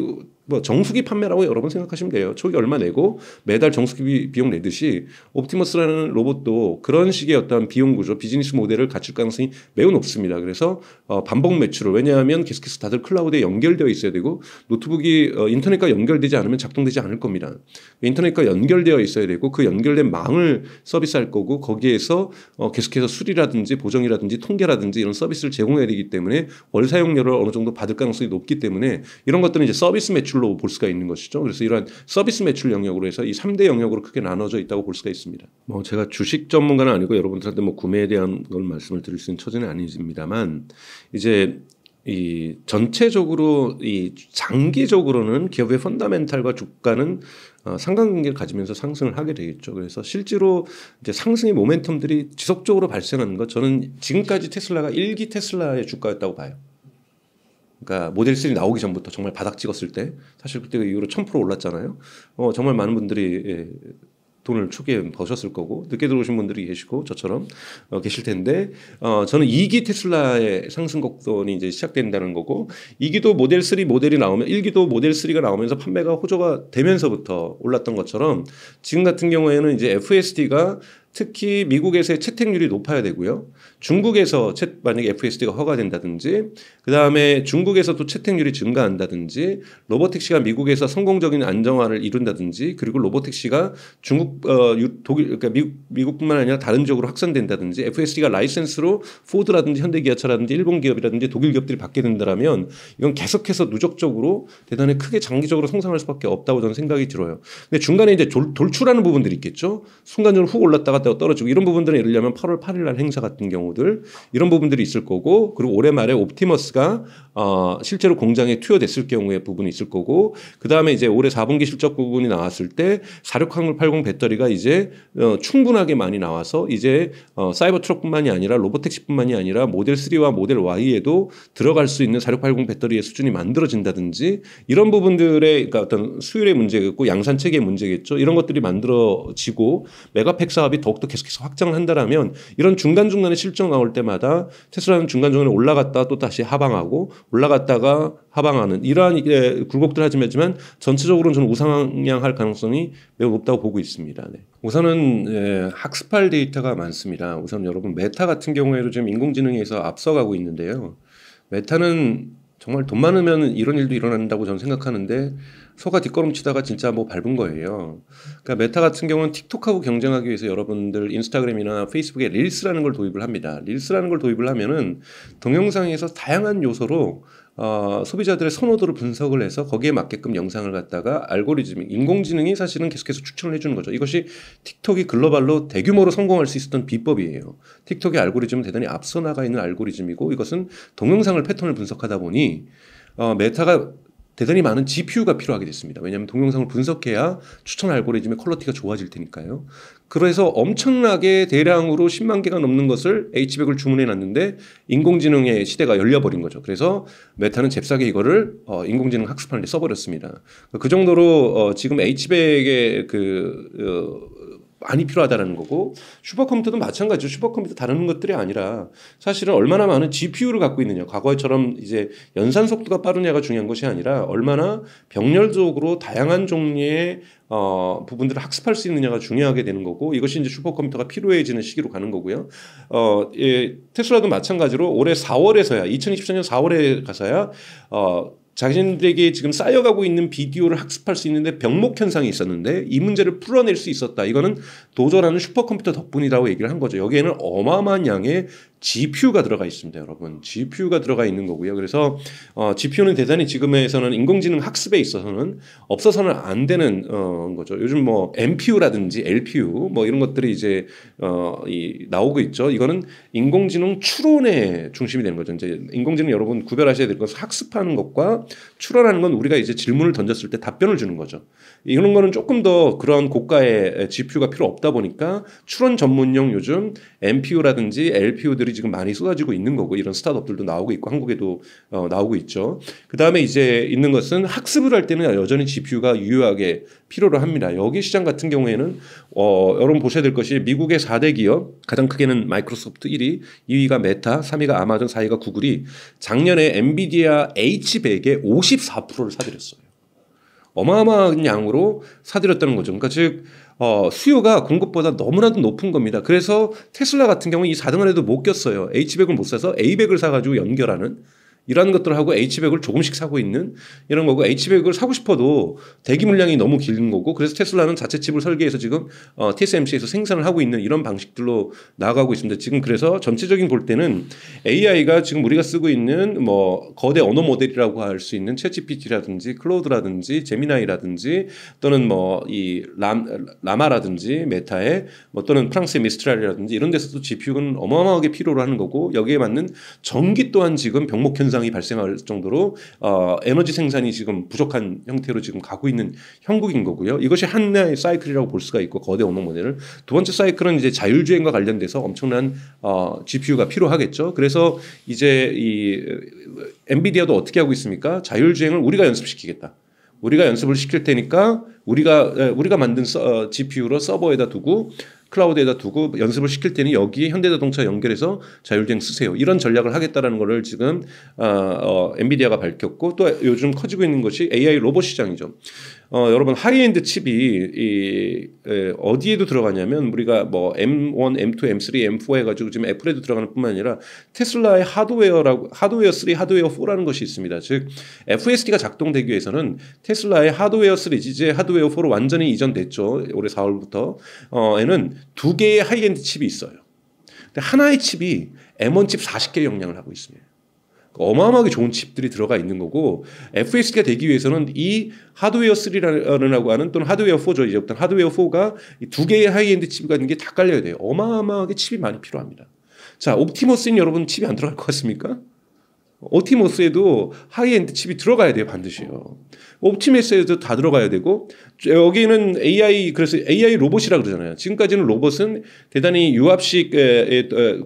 뭐 정수기 판매라고 여러분 생각하시면 돼요. 초기 얼마 내고 매달 정수기 비용 내듯이 옵티머스라는 로봇도 그런 식의 어떤 비용 구조, 비즈니스 모델을 갖출 가능성이 매우 높습니다. 그래서 어 반복 매출을 왜냐하면 계속해서 다들 클라우드에 연결되어 있어야 되고 노트북이 어 인터넷과 연결되지 않으면 작동되지 않을 겁니다. 인터넷과 연결되어 있어야 되고 그 연결된 망을 서비스할 거고 거기에서 어 계속해서 수리라든지 보정이라든지 통계라든지 이런 서비스를 제공해야 되기 때문에 월 사용료를 어느 정도 받을 가능성이 높기 때문에 이런 것들은 이제 서비스 매출 매출로 볼 수가 있는 것이죠. 그래서 이러한 서비스 매출 영역으로 해서 이 3대 영역으로 크게 나눠져 있다고 볼 수가 있습니다. 뭐 제가 주식 전문가는 아니고 여러분들한테 뭐 구매에 대한 걸 말씀을 드릴 수 있는 처지는 아니십니다만 이제 이 전체적으로 이 장기적으로는 기업의 펀다멘탈과 주가는 어, 상관관계를 가지면서 상승을 하게 되겠죠. 그래서 실제로 이제 상승의 모멘텀들이 지속적으로 발생하는 것 저는 지금까지 테슬라가 일기 테슬라의 주가였다고 봐요. 그러니까 모델 3 나오기 전부터 정말 바닥 찍었을 때 사실 그때 그 이후로 1000% 올랐잖아요. 어, 정말 많은 분들이 예, 돈을 초기에 버셨을 거고 늦게 들어오신 분들이 계시고 저처럼 어, 계실 텐데 어, 저는 2기 테슬라의 상승 곡선이 이제 시작된다는 거고 2기도 모델 3 모델이 나오면 1기도 모델 3가 나오면서 판매가 호조가 되면서부터 올랐던 것처럼 지금 같은 경우에는 이제 FSD가 특히 미국에서의 채택률이 높아야 되고요. 중국에서 채, 만약에 FSD가 허가된다든지 그 다음에 중국에서 도 채택률이 증가한다든지 로보택시가 미국에서 성공적인 안정화를 이룬다든지 그리고 로보택시가 중국 어, 독일 그러니까 미국, 뿐만 아니라 다른 지역으로 확산된다든지 FSD가 라이센스로 포드라든지 현대기아차라든지 일본 기업이라든지 독일 기업들이 받게 된다면 이건 계속해서 누적적으로 대단히 크게 장기적으로 성장할 수밖에 없다고 저는 생각이 들어요. 근데 중간에 이제 돌, 출하는 부분들이 있겠죠. 순간적으로 훅 올랐다가 떨어지고 이런 부분들은 예를 들면 8월 8일 날 행사 같은 경우 경우들 이런 부분들이 있을 거고 그리고 올해 말에 옵티머스가 어 실제로 공장에 투여됐을 경우에 부분이 있을 거고 그다음에 이제 올해 4분기 실적 부분이 나왔을 때 4680 배터리가 이제 어 충분하게 많이 나와서 이제 어 사이버 트럭뿐만이 아니라 로보택시뿐만이 아니라 모델 3와 모델 Y에도 들어갈 수 있는 4680 배터리의 수준이 만들어진다든지 이런 부분들의 그러니까 어떤 수율의 문제겠고 양산 체계의 문제겠죠. 이런 것들이 만들어지고 메가팩 사업이 더욱더 계속해서 확장을 한다라면 이런 중간중간에실 실적 나올 때마다 테슬라는 중간 중간에 올라갔다 또 다시 하방하고 올라갔다가 하방하는 이러한 굴곡들 하지만 전체적으로는 저는 우상향할 가능성이 매우 높다고 보고 있습니다. 네. 우선은 예, 학습할 데이터가 많습니다. 우선 여러분 메타 같은 경우에도 지금 인공지능에서 앞서가고 있는데요. 메타는 정말 돈 많으면 이런 일도 일어난다고 저는 생각하는데 소가 뒷걸음치다가 진짜 뭐 밟은 거예요. 그러니까 메타 같은 경우는 틱톡하고 경쟁하기 위해서 여러분들 인스타그램이나 페이스북에 릴스라는 걸 도입을 합니다. 릴스라는 걸 도입을 하면은 동영상에서 다양한 요소로 어, 소비자들의 선호도를 분석을 해서 거기에 맞게끔 영상을 갖다가 알고리즘, 인공지능이 사실은 계속해서 추천을 해주는 거죠. 이것이 틱톡이 글로벌로 대규모로 성공할 수 있었던 비법이에요. 틱톡의 알고리즘은 대단히 앞서 나가 있는 알고리즘이고 이것은 동영상을 패턴을 분석하다 보니 어, 메타가 대단히 많은 GPU가 필요하게 됐습니다. 왜냐하면 동영상을 분석해야 추천 알고리즘의 퀄러티가 좋아질 테니까요. 그래서 엄청나게 대량으로 10만 개가 넘는 것을 H100을 주문해 놨는데 인공지능의 시대가 열려버린 거죠. 그래서 메타는 잽싸게 이거를 어, 인공지능 학습하는데 써버렸습니다. 그 정도로 어, 지금 H100의 그 어, 많이 필요하다는 거고 슈퍼컴퓨터도 마찬가지죠. 슈퍼컴퓨터 다루는 것들이 아니라 사실은 얼마나 많은 GPU를 갖고 있느냐. 과거처럼 이제 연산 속도가 빠르냐가 중요한 것이 아니라 얼마나 병렬적으로 다양한 종류의 어, 부분들을 학습할 수 있느냐가 중요하게 되는 거고 이것이 이제 슈퍼컴퓨터가 필요해지는 시기로 가는 거고요. 어, 예, 테슬라도 마찬가지로 올해 4월에서야 2024년 4월에 가서야 어, 자신들에게 지금 쌓여가고 있는 비디오를 학습할 수 있는데 병목 현상이 있었는데 이 문제를 풀어낼 수 있었다. 이거는 도저라는 슈퍼컴퓨터 덕분이라고 얘기를 한 거죠. 여기에는 어마어마한 양의 GPU가 들어가 있습니다, 여러분. GPU가 들어가 있는 거고요. 그래서 어, GPU는 대단히 지금에서는 인공지능 학습에 있어서는 없어서는 안 되는 어, 거죠. 요즘 뭐 MPU라든지 LPU 뭐 이런 것들이 이제 어, 이, 나오고 있죠. 이거는 인공지능 추론의 중심이 되는 거죠. 이제 인공지능 여러분 구별하셔야 될 것은 학습하는 것과 추론하는 건 우리가 이제 질문을 던졌을 때 답변을 주는 거죠. 이런 거는 조금 더 그런 고가의 지표가 필요 없다 보니까 추론 전문용 요즘 MPO라든지 LPO들이 지금 많이 쏟아지고 있는 거고 이런 스타트업들도 나오고 있고 한국에도 어, 나오고 있죠. 그 다음에 이제 있는 것은 학습을 할 때는 여전히 GPU가 유효하게 필요로 합니다. 여기 시장 같은 경우에는 어, 여러분 보셔야 될 것이 미국의 4대 기업 가장 크게는 마이크로소프트 1위, 2위가 메타, 3위가 아마존, 4위가 구글이 작년에 엔비디아 H100의 54%를 사들였어요. 어마어마한 양으로 사들였다는 거죠. 그러니까 즉 어, 수요가 공급보다 너무나도 높은 겁니다. 그래서 테슬라 같은 경우는 이 4등을 해도 못 꼈어요. H백을 못 사서 A백을 사가지고 연결하는 이런 것들하고 H백을 조금씩 사고 있는 이런 거고 H백을 사고 싶어도 대기 물량이 너무 길은 거고 그래서 테슬라는 자체 칩을 설계해서 지금 어, TSMC에서 생산을 하고 있는 이런 방식들로 나아가고 있습니다. 지금 그래서 전체적인 볼 때는 AI가 지금 우리가 쓰고 있는 뭐 거대 언어 모델이라고 할 수 있는 챗GPT라든지 클로드라든지 제미나이라든지 또는 뭐 이 라마라든지 메타의 뭐 또는 프랑스의 미스트랄이라든지 이런 데서도 GPU는 어마어마하게 필요로 하는 거고 여기에 맞는 전기 또한 지금 병목 현상 현상이 발생할 정도로 어, 에너지 생산이 지금 부족한 형태로 지금 가고 있는 형국인 거고요. 이것이 하나의 사이클이라고 볼 수가 있고 거대 언어 모델을 두 번째 사이클은 이제 자율주행과 관련돼서 엄청난 어, GPU가 필요하겠죠. 그래서 이제 이 엔비디아도 어떻게 하고 있습니까? 자율주행을 우리가 연습시키겠다. 우리가 연습을 시킬 테니까 우리가 우리가 만든 서, GPU로 어, 서버에다 두고 클라우드에다 두고 연습을 시킬 때는 여기에 현대자동차 연결해서 자율주행 쓰세요. 이런 전략을 하겠다라는 거를 지금 어, 어, 엔비디아가 밝혔고 또 요즘 커지고 있는 것이 AI 로봇 시장이죠. 어, 여러분 하이엔드 칩이 이, 에, 어디에도 들어가냐면 우리가 뭐 M1, M2, M3, M4 해가지고 지금 애플에도 들어가는 뿐만 아니라 테슬라의 하드웨어라고 하드웨어 3, 하드웨어 4라는 것이 있습니다. 즉 FSD가 작동되기 위해서는 테슬라의 하드웨어 3, 이제 하드웨어 4로 완전히 이전됐죠. 올해 4월부터 어에는 두 개의 하이엔드 칩이 있어요. 근데 하나의 칩이 M1 칩 40개 역량을 하고 있습니다. 어마어마하게 좋은 칩들이 들어가 있는 거고 FS가 되기 위해서는 이 하드웨어 3라고 하는 또는 하드웨어 4죠 이제부터 하드웨어 4가 두 개의 하이엔드 칩이 있는 게 다 깔려야 돼요. 어마어마하게 칩이 많이 필요합니다. 자, 옵티머스는 여러분 칩이 안 들어갈 것 같습니까? 옵티머스에도 하이엔드 칩이 들어가야 돼요 반드시요. 옵티메스에도다 들어가야 되고 여기는 AI 그래서 AI 로봇이라 그러잖아요. 지금까지는 로봇은 대단히 유압식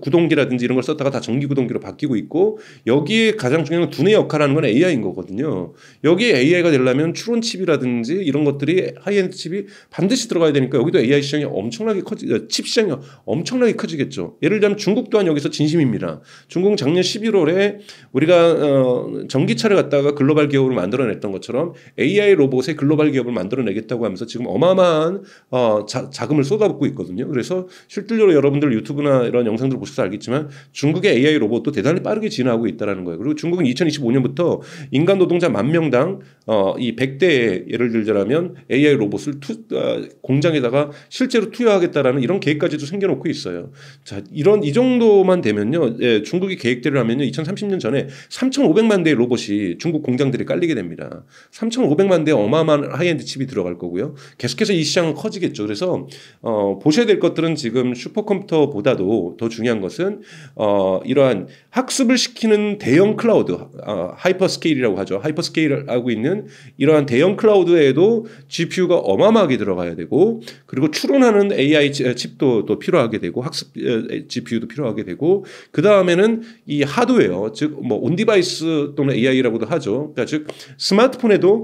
구동기라든지 이런 걸 썼다가 다 전기 구동기로 바뀌고 있고 여기에 가장 중요한 두뇌 역할하는 건 AI인 거거든요. 여기에 AI가 되려면 추론 칩이라든지 이런 것들이 하이엔드 칩이 반드시 들어가야 되니까 여기도 AI 시장이 엄청나게 커지 어, 칩 시장이 엄청나게 커지겠죠. 예를 들면 중국 또한 여기서 진심입니다. 중국 작년 11월에 우리가 어, 전기차를 갖다가 글로벌 기업으로 만들어냈던 것처럼 AI 로봇의 글로벌 기업을 만들어내겠다고 하면서 지금 어마어마한 어, 자, 금을 쏟아붓고 있거든요. 그래서 실질적으로 여러분들 유튜브나 이런 영상들 보셔서 알겠지만 중국의 AI 로봇도 대단히 빠르게 진화하고 있다라는 거예요. 그리고 중국은 2025년부터 인간 노동자 만 명당 어, 이 100대의 예를 들자면 AI 로봇을 투, 어, 공장에다가 실제로 투여하겠다라는 이런 계획까지도 생겨놓고 있어요. 자, 이런 이 정도만 되면요. 예, 중국이 계획대로 하면요. 2030년 전에 3,500만 대의 로봇이 중국 공장들이 깔리게 됩니다. 3, 3,500만 대 어마어마한 하이엔드 칩이 들어갈 거고요. 계속해서 이 시장은 커지겠죠. 그래서 어, 보셔야 될 것들은 지금 슈퍼컴퓨터보다도 더 중요한 것은 어, 이러한 학습을 시키는 대형 클라우드 어, 하이퍼스케일이라고 하죠. 하이퍼스케일하고 을 있는 이러한 대형 클라우드에도 GPU가 어마어마하게 들어가야 되고 그리고 추론하는 AI 칩도 또 필요하게 되고 학습 GPU도 필요하게 되고 그 다음에는 이 하드웨어 즉 뭐 온디바이스 또는 AI라고도 하죠. 그러니까 즉 스마트폰에도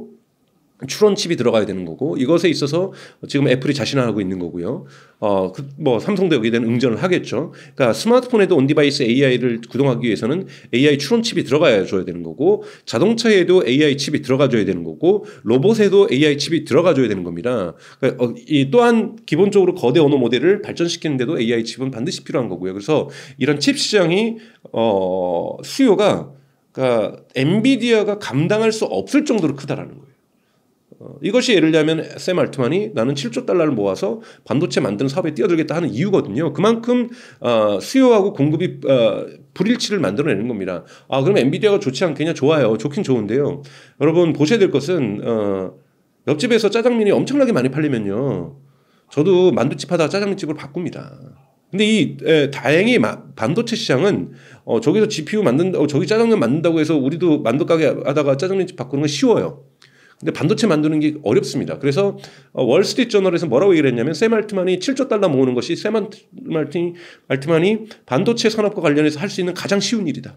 추론칩이 들어가야 되는 거고 이것에 있어서 지금 애플이 자신하고 있는 거고요. 어, 그뭐 삼성도 여기에 대한 응전을 하겠죠. 그러니까 스마트폰에도 온디바이스 AI를 구동하기 위해서는 AI 추론칩이 들어가야 줘야 되는 거고 자동차에도 AI 칩이 들어가줘야 되는 거고 로봇에도 AI 칩이 들어가줘야 되는 겁니다. 그러니까 어, 이 또한 기본적으로 거대 언어 모델을 발전시키는데도 AI 칩은 반드시 필요한 거고요. 그래서 이런 칩 시장이 어, 수요가 그러니까 엔비디아가 감당할 수 없을 정도로 크다라는 거예요. 어, 이것이 예를 들면 샘 알트만이 나는 7조 달러를 모아서 반도체 만드는 사업에 뛰어들겠다 하는 이유거든요. 그만큼 어, 수요하고 공급이 어, 불일치를 만들어내는 겁니다. 아 그럼 엔비디아가 좋지 않겠냐? 좋아요. 좋긴 좋은데요. 여러분 보셔야 될 것은 어, 옆집에서 짜장면이 엄청나게 많이 팔리면요. 저도 만두집 하다 가 짜장면집으로 바꿉니다. 근데 이 에, 다행히 마, 반도체 시장은 어, 저기서 GPU 만든 어, 저기 짜장면 만든다고 해서 우리도 만두 가게 하다가 짜장면집 바꾸는 건 쉬워요. 근데 반도체 만드는 게 어렵습니다. 그래서 어, 월스트리트 저널에서 뭐라고 얘기를 했냐면 샘 알트만이 7조 달러 모으는 것이 샘 알트만이, 만이 반도체 산업과 관련해서 할 수 있는 가장 쉬운 일이다.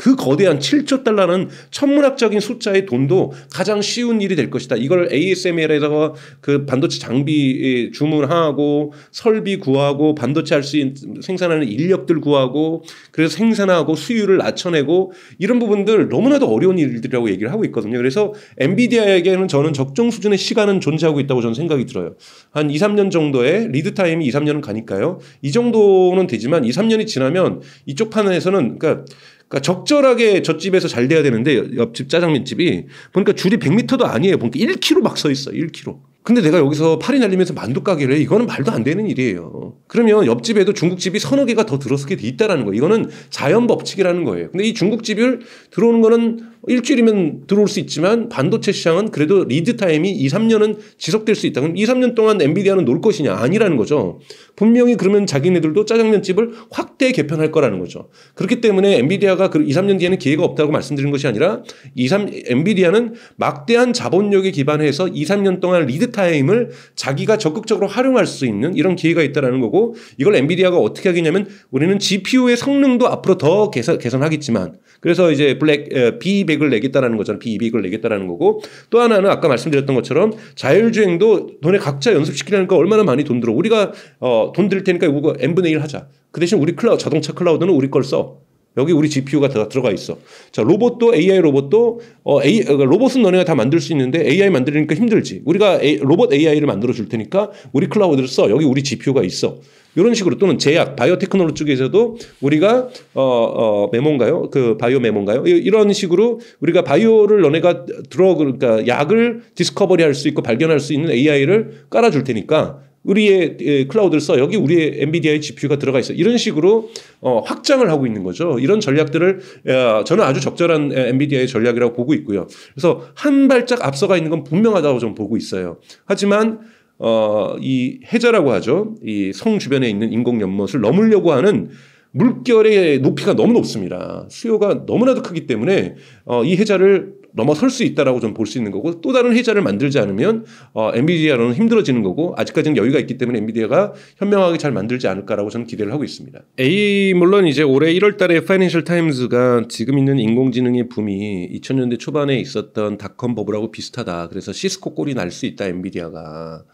그 거대한 7조 달러는 천문학적인 숫자의 돈도 가장 쉬운 일이 될 것이다. 이걸 ASML에다가 그 반도체 장비 주문하고 설비 구하고 반도체 할 수 있는 생산하는 인력들 구하고 그래서 생산하고 수율을 낮춰내고 이런 부분들 너무나도 어려운 일들이라고 얘기를 하고 있거든요. 그래서 엔비디아에게는 저는 적정 수준의 시간은 존재하고 있다고 저는 생각이 들어요. 한 2, 3년 정도의 리드 타임이 2, 3년은 가니까요. 이 정도는 되지만 2, 3년이 지나면 이쪽 판에서는 그러니까 그러니까 적절하게 저 집에서 잘 돼야 되는데 옆집 짜장면 집이 보니까 줄이 100m도 아니에요. 보니까 1km 막서 있어. 1km. 근데 내가 여기서 팔이 날리면서 만두 가게를 해. 이거는 말도 안 되는 일이에요. 그러면 옆집에도 중국집이 서너 개가 더 들어서게 돼 있다라는 거예요. 이거는 자연 법칙이라는 거예요. 근데 이 중국집을 들어오는 거는 일주일이면 들어올 수 있지만 반도체 시장은 그래도 리드 타임이 2, 3년은 지속될 수 있다. 그럼 2, 3년 동안 엔비디아는 놀 것이냐? 아니라는 거죠. 분명히 그러면 자기네들도 짜장면집을 확대 개편할 거라는 거죠. 그렇기 때문에 엔비디아가 2, 그 3년 뒤에는 기회가 없다고 말씀드린 것이 아니라 2, 3 엔비디아는 막대한 자본력에 기반해서 2, 3년 동안 리드 타임을 자기가 적극적으로 활용할 수 있는 이런 기회가 있다라는 거고 이걸 엔비디아가 어떻게 하겠냐면 우리는 GPU의 성능도 앞으로 더 개선, 개선하겠지만 그래서 이제 블랙 비 B 이익을 내겠다라는 거잖아요. 비이익을 내겠다라는 거고 또 하나는 아까 말씀드렸던 것처럼 자율주행도 돈에 각자 연습시키려니까 얼마나 많이 돈 들어. 우리가 어, 돈 드릴 테니까 이거 n분의 1 하자. 그 대신 우리 클라우 드 자동차 클라우드는 우리 걸 써. 여기 우리 GPU가 다 들어가 있어. 자, 로봇도 AI 로봇도 어, A, 어, 그러니까 로봇은 너네가 다 만들 수 있는데 AI 만들니까 힘들지. 우리가 A, 로봇 AI를 만들어 줄 테니까 우리 클라우드를 써. 여기 우리 GPU가 있어. 이런 식으로 또는 제약, 바이오테크놀로지 쪽에서도 우리가 어, 어 메모인가요? 그 바이오 메모인가요? 이런 식으로 우리가 바이오를 너네가 들어 그러니까 약을 디스커버리할 수 있고 발견할 수 있는 AI를 깔아줄 테니까 우리의 클라우드를 써 여기 우리의 엔비디아의 GPU가 들어가 있어 이런 식으로 어, 확장을 하고 있는 거죠. 이런 전략들을 에, 저는 아주 적절한 엔비디아의 전략이라고 보고 있고요. 그래서 한 발짝 앞서가 있는 건 분명하다고 저는 보고 있어요. 하지만 어, 이 해자라고 하죠. 이 성 주변에 있는 인공 연못을 넘으려고 하는 물결의 높이가 너무 높습니다. 수요가 너무나도 크기 때문에 어, 이 해자를 넘어설 수 있다라고 좀 볼 수 있는 거고 또 다른 해자를 만들지 않으면 어, 엔비디아로는 힘들어지는 거고 아직까지는 여유가 있기 때문에 엔비디아가 현명하게 잘 만들지 않을까라고 저는 기대를 하고 있습니다. A 물론 이제 올해 1월달에 파이낸셜 타임즈가 지금 있는 인공지능의 붐이 2000년대 초반에 있었던 닷컴 버블하고 비슷하다. 그래서 시스코 꼴이 날 수 있다 엔비디아가.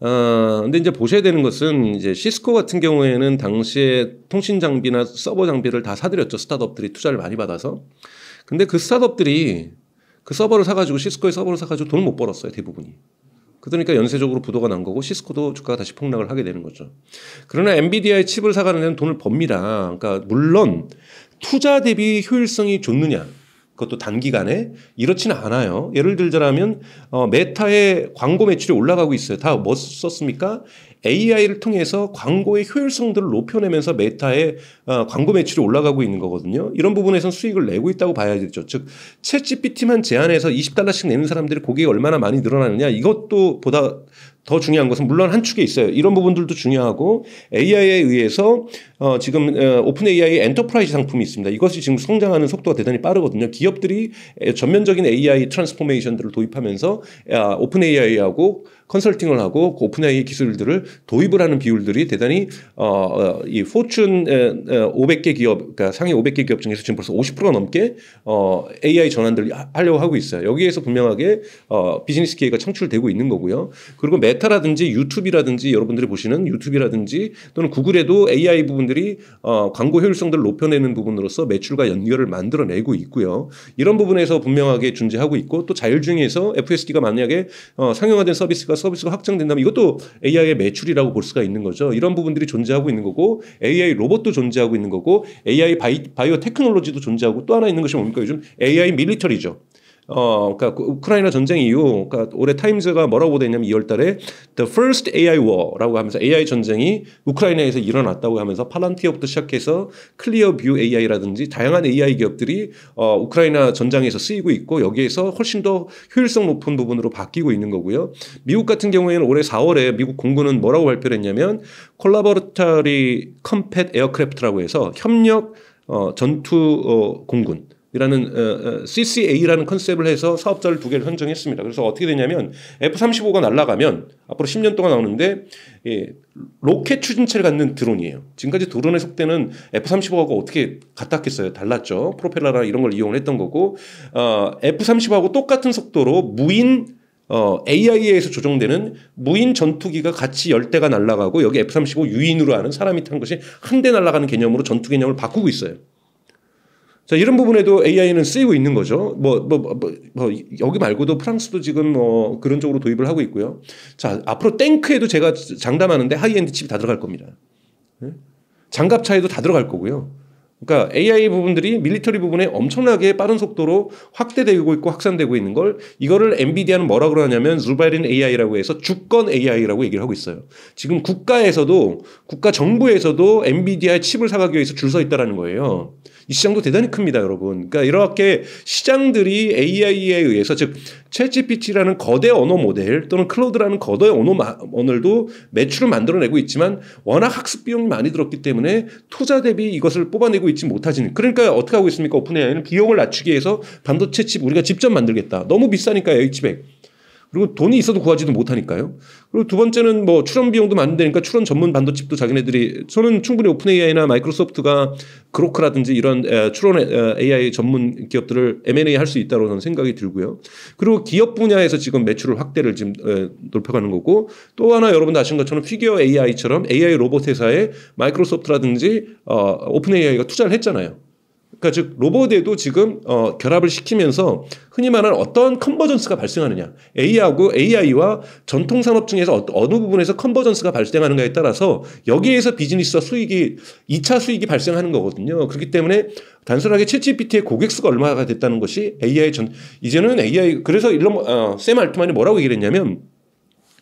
어, 근데 이제 보셔야 되는 것은 이제 시스코 같은 경우에는 당시에 통신 장비나 서버 장비를 다 사들였죠. 스타트업들이 투자를 많이 받아서. 근데 그 스타트업들이 그 서버를 사가지고 시스코의 서버를 사가지고 돈을 못 벌었어요. 대부분이. 그러니까 연쇄적으로 부도가 난 거고 시스코도 주가가 다시 폭락을 하게 되는 거죠. 그러나 엔비디아의 칩을 사가는 데는 돈을 법니다. 그러니까 물론 투자 대비 효율성이 좋느냐 그것도 단기간에 이렇지는 않아요. 예를 들자면 어, 메타의 광고 매출이 올라가고 있어요. 다 뭐 썼습니까? AI를 통해서 광고의 효율성들을 높여내면서 메타의 어, 광고 매출이 올라가고 있는 거거든요. 이런 부분에선 수익을 내고 있다고 봐야 되죠. 즉, 채 g 피티만 제한해서 20달러씩 내는 사람들이 고객이 얼마나 많이 늘어나느냐 이것도 보다 더 중요한 것은 물론 한 축에 있어요. 이런 부분들도 중요하고 AI에 의해서 어, 지금 어, 오픈 AI 의 엔터프라이즈 상품이 있습니다. 이것이 지금 성장하는 속도가 대단히 빠르거든요. 기업들이 전면적인 AI 트랜스포메이션들을 도입하면서 아, 오픈 AI하고 컨설팅을 하고 그 오픈 AI 기술들을 도입을 하는 비율들이 대단히 어, 어 이 포춘 500개 기업, 그러니까 상위 500개 기업 중에서 지금 벌써 50%가 넘게 어, AI 전환들을 하려고 하고 있어요. 여기에서 분명하게 어, 비즈니스 기회가 창출되고 있는 거고요. 그리고 메타라든지 유튜브라든지 여러분들이 보시는 유튜브라든지 또는 구글에도 AI 부분 제품들이 어, 광고 효율성들을 높여내는 부분으로서 매출과 연결을 만들어내고 있고요. 이런 부분에서 분명하게 존재하고 있고 또 자율 중에서 FSD가 만약에 어, 상용화된 서비스가 서비스가 확장된다면 이것도 AI의 매출이라고 볼 수가 있는 거죠. 이런 부분들이 존재하고 있는 거고 AI 로봇도 존재하고 있는 거고 AI 바이, 바이오 테크놀로지도 존재하고 또 하나 있는 것이 뭡니까? 요즘 AI 밀리터리죠. 어, 그러니까 그 우크라이나 전쟁 이후, 그러니까 올해 타임즈가 뭐라고 돼 있냐면 2월달에 The First AI War라고 하면서 AI 전쟁이 우크라이나에서 일어났다고 하면서 팔란티어부터 시작해서 클리어뷰 AI라든지 다양한 AI 기업들이 어, 우크라이나 전장에서 쓰이고 있고 여기에서 훨씬 더 효율성 높은 부분으로 바뀌고 있는 거고요. 미국 같은 경우에는 올해 4월에 미국 공군은 뭐라고 발표를 했냐면 콜라보레터리 컴팻 에어크래프트라고 해서 협력 어, 전투 어, 공군 이라는 어, 어, CCA라는 컨셉을 해서 사업자를 두 개를 선정했습니다. 그래서 어떻게 되냐면 F-35가 날아가면 앞으로 10년 동안 나오는데 예, 로켓 추진체를 갖는 드론이에요. 지금까지 드론의 속대는 F-35하고 어떻게 같았겠어요? 달랐죠. 프로펠러나 이런 걸 이용을 했던 거고 어, F-35하고 똑같은 속도로 무인 어, AI에서 조정되는 무인 전투기가 같이 열대가 날아가고 여기 F-35 유인으로 하는 사람이 탄 것이 한 대 날아가는 개념으로 전투 개념을 바꾸고 있어요. 자 이런 부분에도 AI는 쓰이고 있는 거죠. 뭐뭐뭐 뭐, 뭐, 뭐, 뭐, 여기 말고도 프랑스도 지금 뭐 그런 쪽으로 도입을 하고 있고요. 자 앞으로 땡크에도 제가 장담하는데 하이엔드 칩이 다 들어갈 겁니다. 예? 장갑차에도 다 들어갈 거고요. 그러니까 AI 부분들이 밀리터리 부분에 엄청나게 빠른 속도로 확대되고 있고 확산되고 있는 걸 이거를 엔비디아는 뭐라 그러냐면 루바이린 AI라고 해서 주권 AI라고 얘기를 하고 있어요. 지금 국가에서도 국가 정부에서도 엔비디아의 칩을 사가기 위해서 줄 서 있다라는 거예요. 이 시장도 대단히 큽니다, 여러분. 그러니까 이렇게 시장들이 AI에 의해서 즉 챗GPT라는 거대 언어 모델 또는 클로드라는 거대 언어 오늘도 매출을 만들어내고 있지만 워낙 학습 비용이 많이 들었기 때문에 투자 대비 이것을 뽑아내고 있지 못하지는 그러니까 어떻게 하고 있습니까? 오픈 AI는 비용을 낮추기 위해서 반도체 칩 우리가 직접 만들겠다. 너무 비싸니까 H100. 그리고 돈이 있어도 구하지도 못하니까요. 그리고 두 번째는 뭐 출원 비용도 많이 되니까 출원 전문 반도칩도 자기네들이 저는 충분히 오픈 AI나 마이크로소프트가 그로크라든지 이런 출원 AI 전문 기업들을 M&A 할 수 있다고 저는 생각이 들고요. 그리고 기업 분야에서 지금 매출을 확대를 지금 높여가는 거고 또 하나 여러분도 아는 것처럼 피규어 AI처럼 AI 로봇 회사에 마이크로소프트라든지 어, 오픈 AI가 투자를 했잖아요. 그러니까 즉 로봇에도 지금 어, 결합을 시키면서 흔히 말하는 어떤 컨버전스가 발생하느냐 AI하고 AI와 전통 산업 중에서 어, 어느 부분에서 컨버전스가 발생하는가에 따라서 여기에서 비즈니스와 수익이 2차 수익이 발생하는 거거든요. 그렇기 때문에 단순하게 챗GPT의 고객 수가 얼마가 됐다는 것이 AI 전 이제는 AI 그래서 일론 어, 샘 알트만이 뭐라고 얘기를 했냐면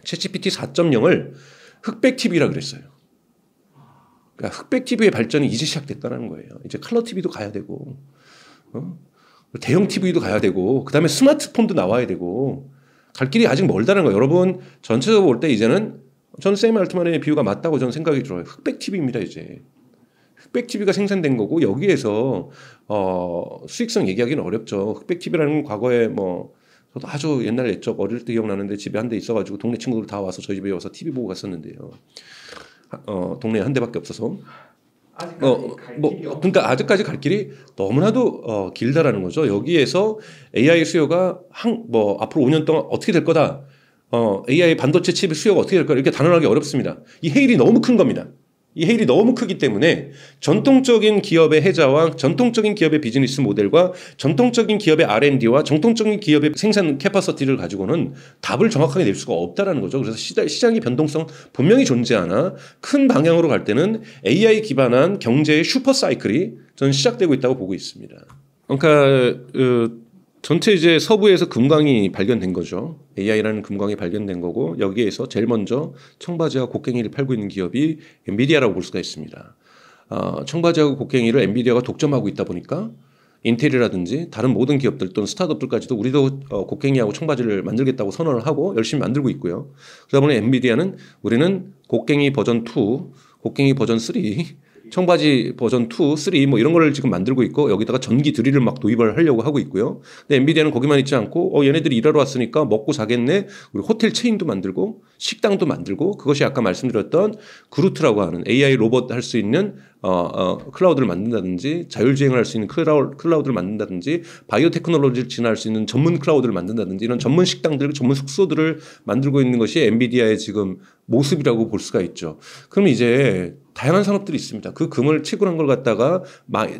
챗GPT 4.0을 흑백 TV라 그랬어요. 그러니까 흑백 TV의 발전이 이제 시작됐다는 거예요. 이제 컬러 TV도 가야 되고, 어? 대형 TV도 가야 되고, 그 다음에 스마트폰도 나와야 되고, 갈 길이 아직 멀다는 거예요. 여러분, 전체적으로 볼 때 이제는 저는 샘 알트만의 비유가 맞다고 저는 생각이 들어요. 흑백 TV입니다, 이제. 흑백 TV가 생산된 거고, 여기에서, 어, 수익성 얘기하기는 어렵죠. 흑백 TV라는 건 과거에 뭐, 저도 아주 옛날 옛적 어릴 때 기억나는데 집에 한 대 있어가지고 동네 친구들 다 와서 저희 집에 와서 TV 보고 갔었는데요. 어, 동네에 한 대밖에 없어서 어, 뭐, 그러니까 아직까지 갈 길이 너무나도 어, 길다라는 거죠. 여기에서 AI 수요가 한, 뭐, 앞으로 5년 동안 어떻게 될 거다. 어, AI 반도체 칩의 수요가 어떻게 될 거다. 이렇게 단언하기 어렵습니다. 이 헤일이 너무 큰 겁니다. 이 헤일이 너무 크기 때문에 전통적인 기업의 해자와 전통적인 기업의 비즈니스 모델과 전통적인 기업의 R&D와 전통적인 기업의 생산 캐파서티를 가지고는 답을 정확하게 낼 수가 없다라는 거죠. 그래서 시장의 변동성 분명히 존재하나 큰 방향으로 갈 때는 AI 기반한 경제의 슈퍼 사이클이 전 시작되고 있다고 보고 있습니다. 그러니까 그 전체 이제 서부에서 금광이 발견된 거죠. AI라는 금광이 발견된 거고 여기에서 제일 먼저 청바지와 곡괭이를 팔고 있는 기업이 엔비디아라고 볼 수가 있습니다. 어, 청바지하고 곡괭이를 엔비디아가 독점하고 있다 보니까 인텔이라든지 다른 모든 기업들 또는 스타트업들까지도 우리도 어, 곡괭이하고 청바지를 만들겠다고 선언을 하고 열심히 만들고 있고요. 그러다 보니 엔비디아는 우리는 곡괭이 버전 2, 곡괭이 버전 3 청바지 버전 2, 3 뭐 이런 거를 지금 만들고 있고 여기다가 전기 드릴을 막 도입을 하려고 하고 있고요. 근데 엔비디아는 거기만 있지 않고 어 얘네들이 일하러 왔으니까 먹고 자겠네. 우리 호텔 체인도 만들고 식당도 만들고 그것이 아까 말씀드렸던 그루트라고 하는 AI 로봇 할 수 있는 어, 어, 클라우드를 만든다든지 자율주행을 할 수 있는 클라우, 클라우드를 만든다든지 바이오 테크놀로지를 진화할 수 있는 전문 클라우드를 만든다든지 이런 전문 식당들, 전문 숙소들을 만들고 있는 것이 엔비디아의 지금 모습이라고 볼 수가 있죠. 그럼 이제 다양한 네. 산업들이 있습니다. 그 금을 치굴한걸 갖다가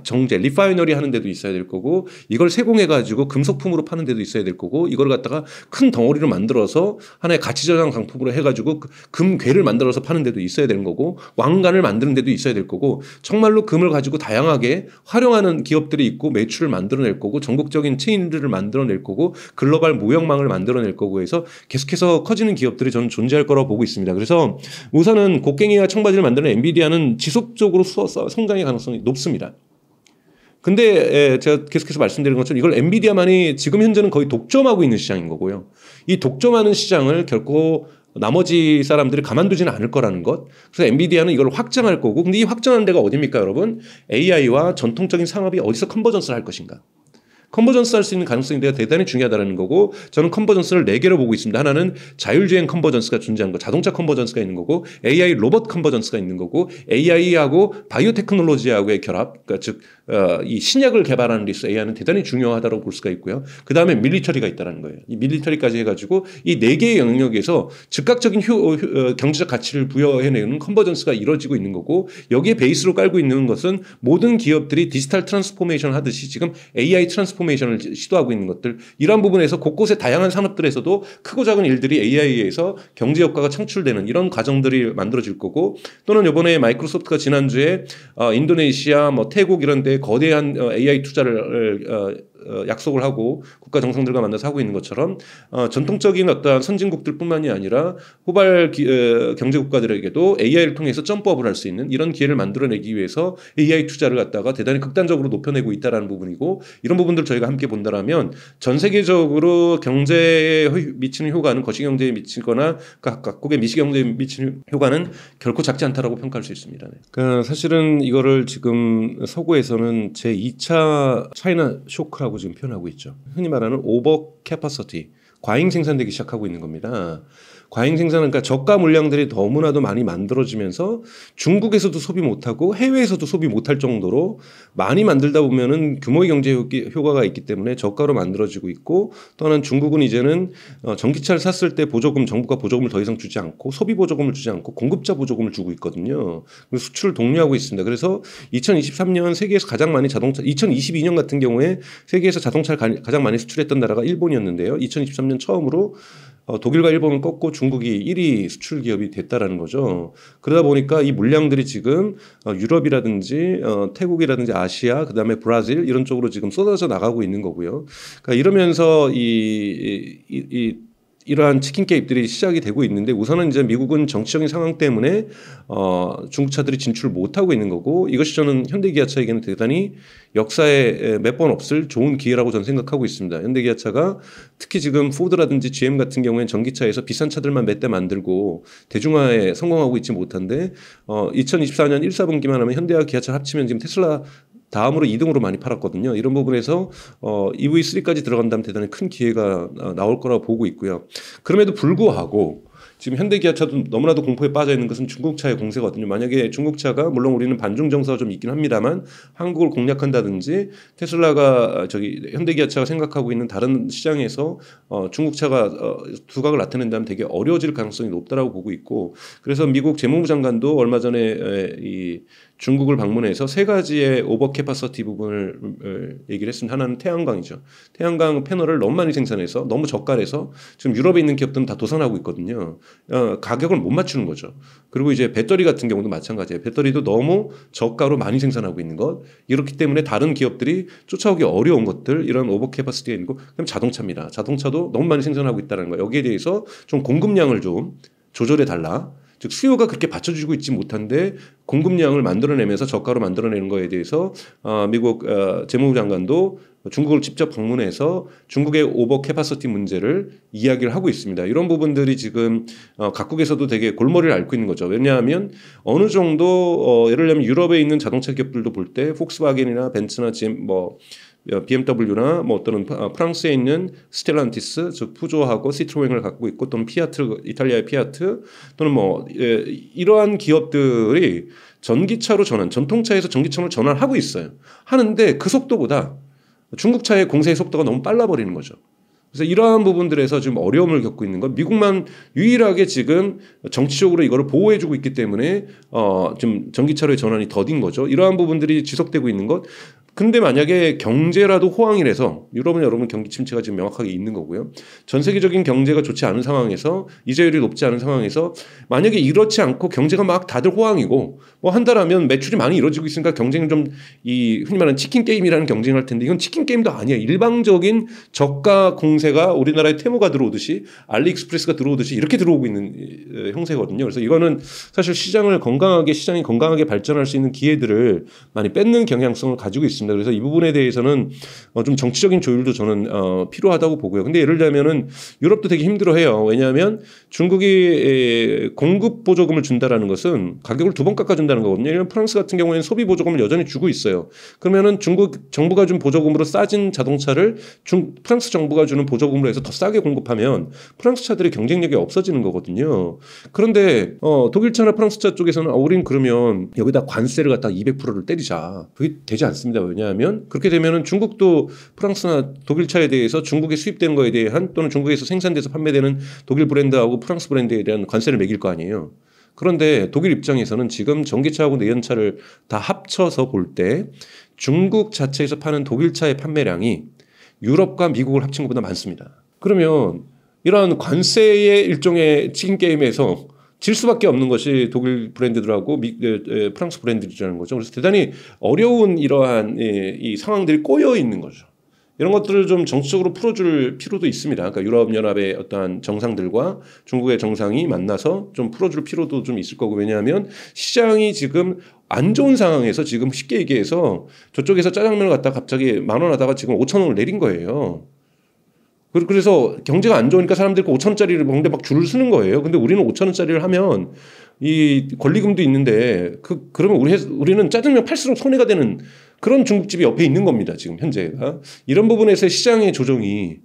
정제 리파이너리 하는 데도 있어야 될 거고 이걸 세공해 가지고 금속품으로 파는 데도 있어야 될 거고 이걸 갖다가 큰 덩어리로 만들어서 하나의 가치 저장 상품으로 해 가지고 그 금괴를 만들어서 파는 데도 있어야 되는 거고 왕관을 만드는 데도 있어야 될 거고 정말로 금을 가지고 다양하게 활용하는 기업들이 있고 매출을 만들어낼 거고 전국적인 체인들을 만들어낼 거고 글로벌 무역망을 만들어낼 거고 해서 계속해서 커지는 기업들이 저는 존재할 거라고 보고 있습니다. 그래서 우선은 곡괭이와 청바지를 만드는 엔비디아 분야는 지속적으로 수, 성장의 가능성이 높습니다. 근데 예, 제가 계속해서 말씀드린 것처럼 이걸 엔비디아만이 지금 현재는 거의 독점하고 있는 시장인 거고요. 이 독점하는 시장을 결코 나머지 사람들이 가만두지는 않을 거라는 것. 그래서 엔비디아는 이걸 확장할 거고, 근데 이 확장하는 데가 어디니까 여러분? AI와 전통적인 산업이 어디서 컨버전스를 할 것인가? 컨버전스 할 수 있는 가능성이 내가 대단히 중요하다는 거고 저는 컨버전스를 네 개로 보고 있습니다. 하나는 자율주행 컨버전스가 존재하는 거, 자동차 컨버전스가 있는 거고 AI 로봇 컨버전스가 있는 거고 AI하고 바이오테크놀로지하고의 결합, 그러니까 즉이 어, 신약을 개발하는 데있 AI는 대단히 중요하다고 볼 수가 있고요. 그 다음에 밀리터리가 있다는 거예요. 이 밀리터리까지 해가지고 이 네 개의 영역에서 즉각적인 효, 어, 효, 어, 경제적 가치를 부여해내는 컨버전스가 이루어지고 있는 거고 여기에 베이스로 깔고 있는 것은 모든 기업들이 디지털 트랜스포메이션 하듯이 지금 AI 트랜스 트랜스포메이션을 시도하고 있는 것들 이러한 부분에서 곳곳의 다양한 산업들에서도 크고 작은 일들이 AI에 의해서 경제 효과가 창출되는 이런 과정들이 만들어질 거고 또는 이번에 마이크로소프트가 지난주에 어, 인도네시아 뭐 태국 이런 데 거대한 어, AI 투자를 어, 어, 약속을 하고 국가 정상들과 만나서 하고 있는 것처럼 어, 전통적인 어떤 선진국들뿐만이 아니라 후발 어, 경제 국가들에게도 AI를 통해서 점프업을 할 수 있는 이런 기회를 만들어내기 위해서 AI 투자를 갖다가 대단히 극단적으로 높여내고 있다라는 부분이고 이런 부분들 저희가 함께 본다라면 전 세계적으로 경제에 미치는 효과는 거시 경제에 미치거나 각 각국의 미시 경제에 미치는 효과는 결코 작지 않다라고 평가할 수 있습니다. 그러니까 사실은 이거를 지금 서구에서는 제 2차 차이나 쇼크라고 라고 뭐 지금 표현하고 있죠. 흔히 말하는 오버 캐퍼서티 과잉 생산되기 시작하고 있는 겁니다. 과잉 생산은 그러니까 저가 물량들이 너무나도 많이 만들어지면서 중국에서도 소비 못하고 해외에서도 소비 못할 정도로 많이 만들다 보면은 규모의 경제 효과가 있기 때문에 저가로 만들어지고 있고 또는 하나 중국은 이제는 어, 전기차를 샀을 때 보조금 정부가 보조금을 더 이상 주지 않고 소비 보조금을 주지 않고 공급자 보조금을 주고 있거든요. 수출을 독려하고 있습니다. 그래서 2023년 세계에서 가장 많이 자동차 2022년 같은 경우에 세계에서 자동차를 가장 많이 수출했던 나라가 일본이었는데요. 2023년 처음으로 어, 독일과 일본을 꺾고 중국이 1위 수출 기업이 됐다라는 거죠. 그러다 보니까 이 물량들이 지금 어, 유럽이라든지 어, 태국이라든지 아시아 그다음에 브라질 이런 쪽으로 지금 쏟아져 나가고 있는 거고요. 그러니까 이러면서 이, 이, 이 이러한 치킨 게임들이 시작이 되고 있는데 우선은 이제 미국은 정치적인 상황 때문에 어, 중국차들이 진출 못하고 있는 거고 이것이 저는 현대기아차에게는 대단히 역사에 몇 번 없을 좋은 기회라고 저는 생각하고 있습니다. 현대기아차가 특히 지금 포드라든지 GM 같은 경우에는 전기차에서 비싼 차들만 몇 대 만들고 대중화에 성공하고 있지 못한데 어, 2024년 1, 4분기만 하면 현대와 기아차 합치면 지금 테슬라 다음으로 2등으로 많이 팔았거든요. 이런 부분에서 어, EV3까지 들어간다면 대단히 큰 기회가 어, 나올 거라고 보고 있고요. 그럼에도 불구하고 지금 현대기아차도 너무나도 공포에 빠져 있는 것은 중국차의 공세거든요. 만약에 중국차가 물론 우리는 반중 정서가 좀 있긴 합니다만 한국을 공략한다든지 테슬라가 어, 저기 현대기아차가 생각하고 있는 다른 시장에서 어, 중국차가 어, 두각을 나타낸다면 되게 어려워질 가능성이 높다라고 보고 있고 그래서 미국 재무부 장관도 얼마 전에 에, 이 중국을 방문해서 세 가지의 오버캐파서티 부분을 얘기를 했습니다. 하나는 태양광이죠. 태양광 패널을 너무 많이 생산해서 너무 저가래서 지금 유럽에 있는 기업들은 다 도산하고 있거든요. 어, 가격을 못 맞추는 거죠. 그리고 이제 배터리 같은 경우도 마찬가지예요. 배터리도 너무 저가로 많이 생산하고 있는 것. 이렇기 때문에 다른 기업들이 쫓아오기 어려운 것들, 이런 오버캐퍼시티가 있는 거. 그럼 자동차입니다. 자동차도 너무 많이 생산하고 있다는 거. 여기에 대해서 좀 공급량을 좀 조절해 달라. 즉 수요가 그렇게 받쳐주고 있지 못한데 공급량을 만들어내면서 저가로 만들어내는 거에 대해서 어, 미국 어, 재무부 장관도 중국을 직접 방문해서 중국의 오버 캐파서티 문제를 이야기를 하고 있습니다. 이런 부분들이 지금 어, 각국에서도 되게 골머리를 앓고 있는 거죠. 왜냐하면 어느 정도 어, 예를 들면 유럽에 있는 자동차 기업들도 볼 때 폭스바겐이나 벤츠나 지뭐 예, BMW나 뭐 어떤 아, 프랑스에 있는 스텔란티스 즉 푸조하고 시트로잉을 갖고 있고 또는 피아트 이탈리아의 피아트 또는 뭐 예, 이러한 기업들이 전기차로 전환 전통차에서 전기차로 전환하고 있어요. 하는데 그 속도보다 중국차의 공세의 속도가 너무 빨라 버리는 거죠. 그래서 이러한 부분들에서 지금 어려움을 겪고 있는 건 미국만 유일하게 지금 정치적으로 이거를 보호해주고 있기 때문에 어, 지금 전기차로의 전환이 더딘 거죠. 이러한 부분들이 지속되고 있는 것 근데 만약에 경제라도 호황이라서 유럽은 여러분 경기 침체가 지금 명확하게 있는 거고요. 전 세계적인 경제가 좋지 않은 상황에서 이자율이 높지 않은 상황에서 만약에 이렇지 않고 경제가 막 다들 호황이고 뭐 한달 하면 매출이 많이 이루어지고 있으니까 경쟁 좀이 흔히 말하는 치킨 게임이라는 경쟁을 할 텐데 이건 치킨 게임도 아니야. 일방적인 저가 공세가 우리나라의 테무가 들어오듯이 알리익스프레스가 들어오듯이 이렇게 들어오고 있는 형세거든요. 그래서 이거는 사실 시장을 건강하게 시장이 건강하게 발전할 수 있는 기회들을 많이 뺏는 경향성을 가지고 있습니다. 있습니다. 그래서 이 부분에 대해서는 어, 좀 정치적인 조율도 저는 어, 필요하다고 보고요. 근데 예를 들자면은 유럽도 되게 힘들어해요. 왜냐하면 중국이 공급 보조금을 준다라는 것은 가격을 두 번 깎아준다는 거거든요. 예를 프랑스 같은 경우에는 소비 보조금을 여전히 주고 있어요. 그러면은 중국 정부가 준 보조금으로 싸진 자동차를 중 프랑스 정부가 주는 보조금으로 해서 더 싸게 공급하면 프랑스 차들의 경쟁력이 없어지는 거거든요. 그런데 어, 독일 차나 프랑스 차 쪽에서는 어, 우린 그러면 여기다 관세를 갖다 200%를 때리자. 그게 되지 않습니다. 왜냐 왜냐하면 그렇게 되면은 중국도 프랑스나 독일차에 대해서 중국에 수입된 거에 대한 또는 중국에서 생산돼서 판매되는 독일 브랜드하고 프랑스 브랜드에 대한 관세를 매길 거 아니에요. 그런데 독일 입장에서는 지금 전기차하고 내연차를 다 합쳐서 볼 때 중국 자체에서 파는 독일차의 판매량이 유럽과 미국을 합친 것보다 많습니다. 그러면 이러한 관세의 일종의 치킨 게임에서 질 수밖에 없는 것이 독일 브랜드들하고 미, 에, 에, 프랑스 브랜드들이라는 거죠. 그래서 대단히 어려운 이러한 예, 이 상황들이 꼬여 있는 거죠. 이런 것들을 좀 정치적으로 풀어줄 필요도 있습니다. 그러니까 유럽연합의 어떠한 정상들과 중국의 정상이 만나서 좀 풀어줄 필요도 좀 있을 거고 왜냐하면 시장이 지금 안 좋은 상황에서 지금 쉽게 얘기해서 저쪽에서 짜장면을 갖다 갑자기 만 원 하다가 지금 오천 원을 내린 거예요. 그래서 경제가 안 좋으니까 사람들이 5천 원짜리를 먹는데 막 줄을 서는 거예요. 근데 우리는 5천 원짜리를 하면 이 권리금도 있는데 그 그러면 우리 우리는 짜증면 팔수록 손해가 되는 그런 중국집이 옆에 있는 겁니다. 지금 현재가 이런 부분에서 시장의 조정이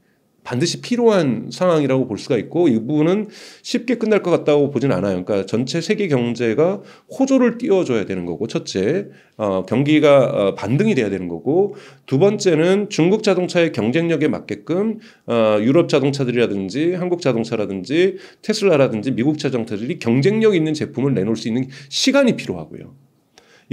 반드시 필요한 상황이라고 볼 수가 있고 이 부분은 쉽게 끝날 것 같다고 보진 않아요. 그러니까 전체 세계 경제가 호조를 띄워줘야 되는 거고 첫째 어, 경기가 어, 반등이 돼야 되는 거고 두 번째는 중국 자동차의 경쟁력에 맞게끔 어, 유럽 자동차들이라든지 한국 자동차라든지 테슬라라든지 미국 자동차들이 경쟁력 있는 제품을 내놓을 수 있는 시간이 필요하고요.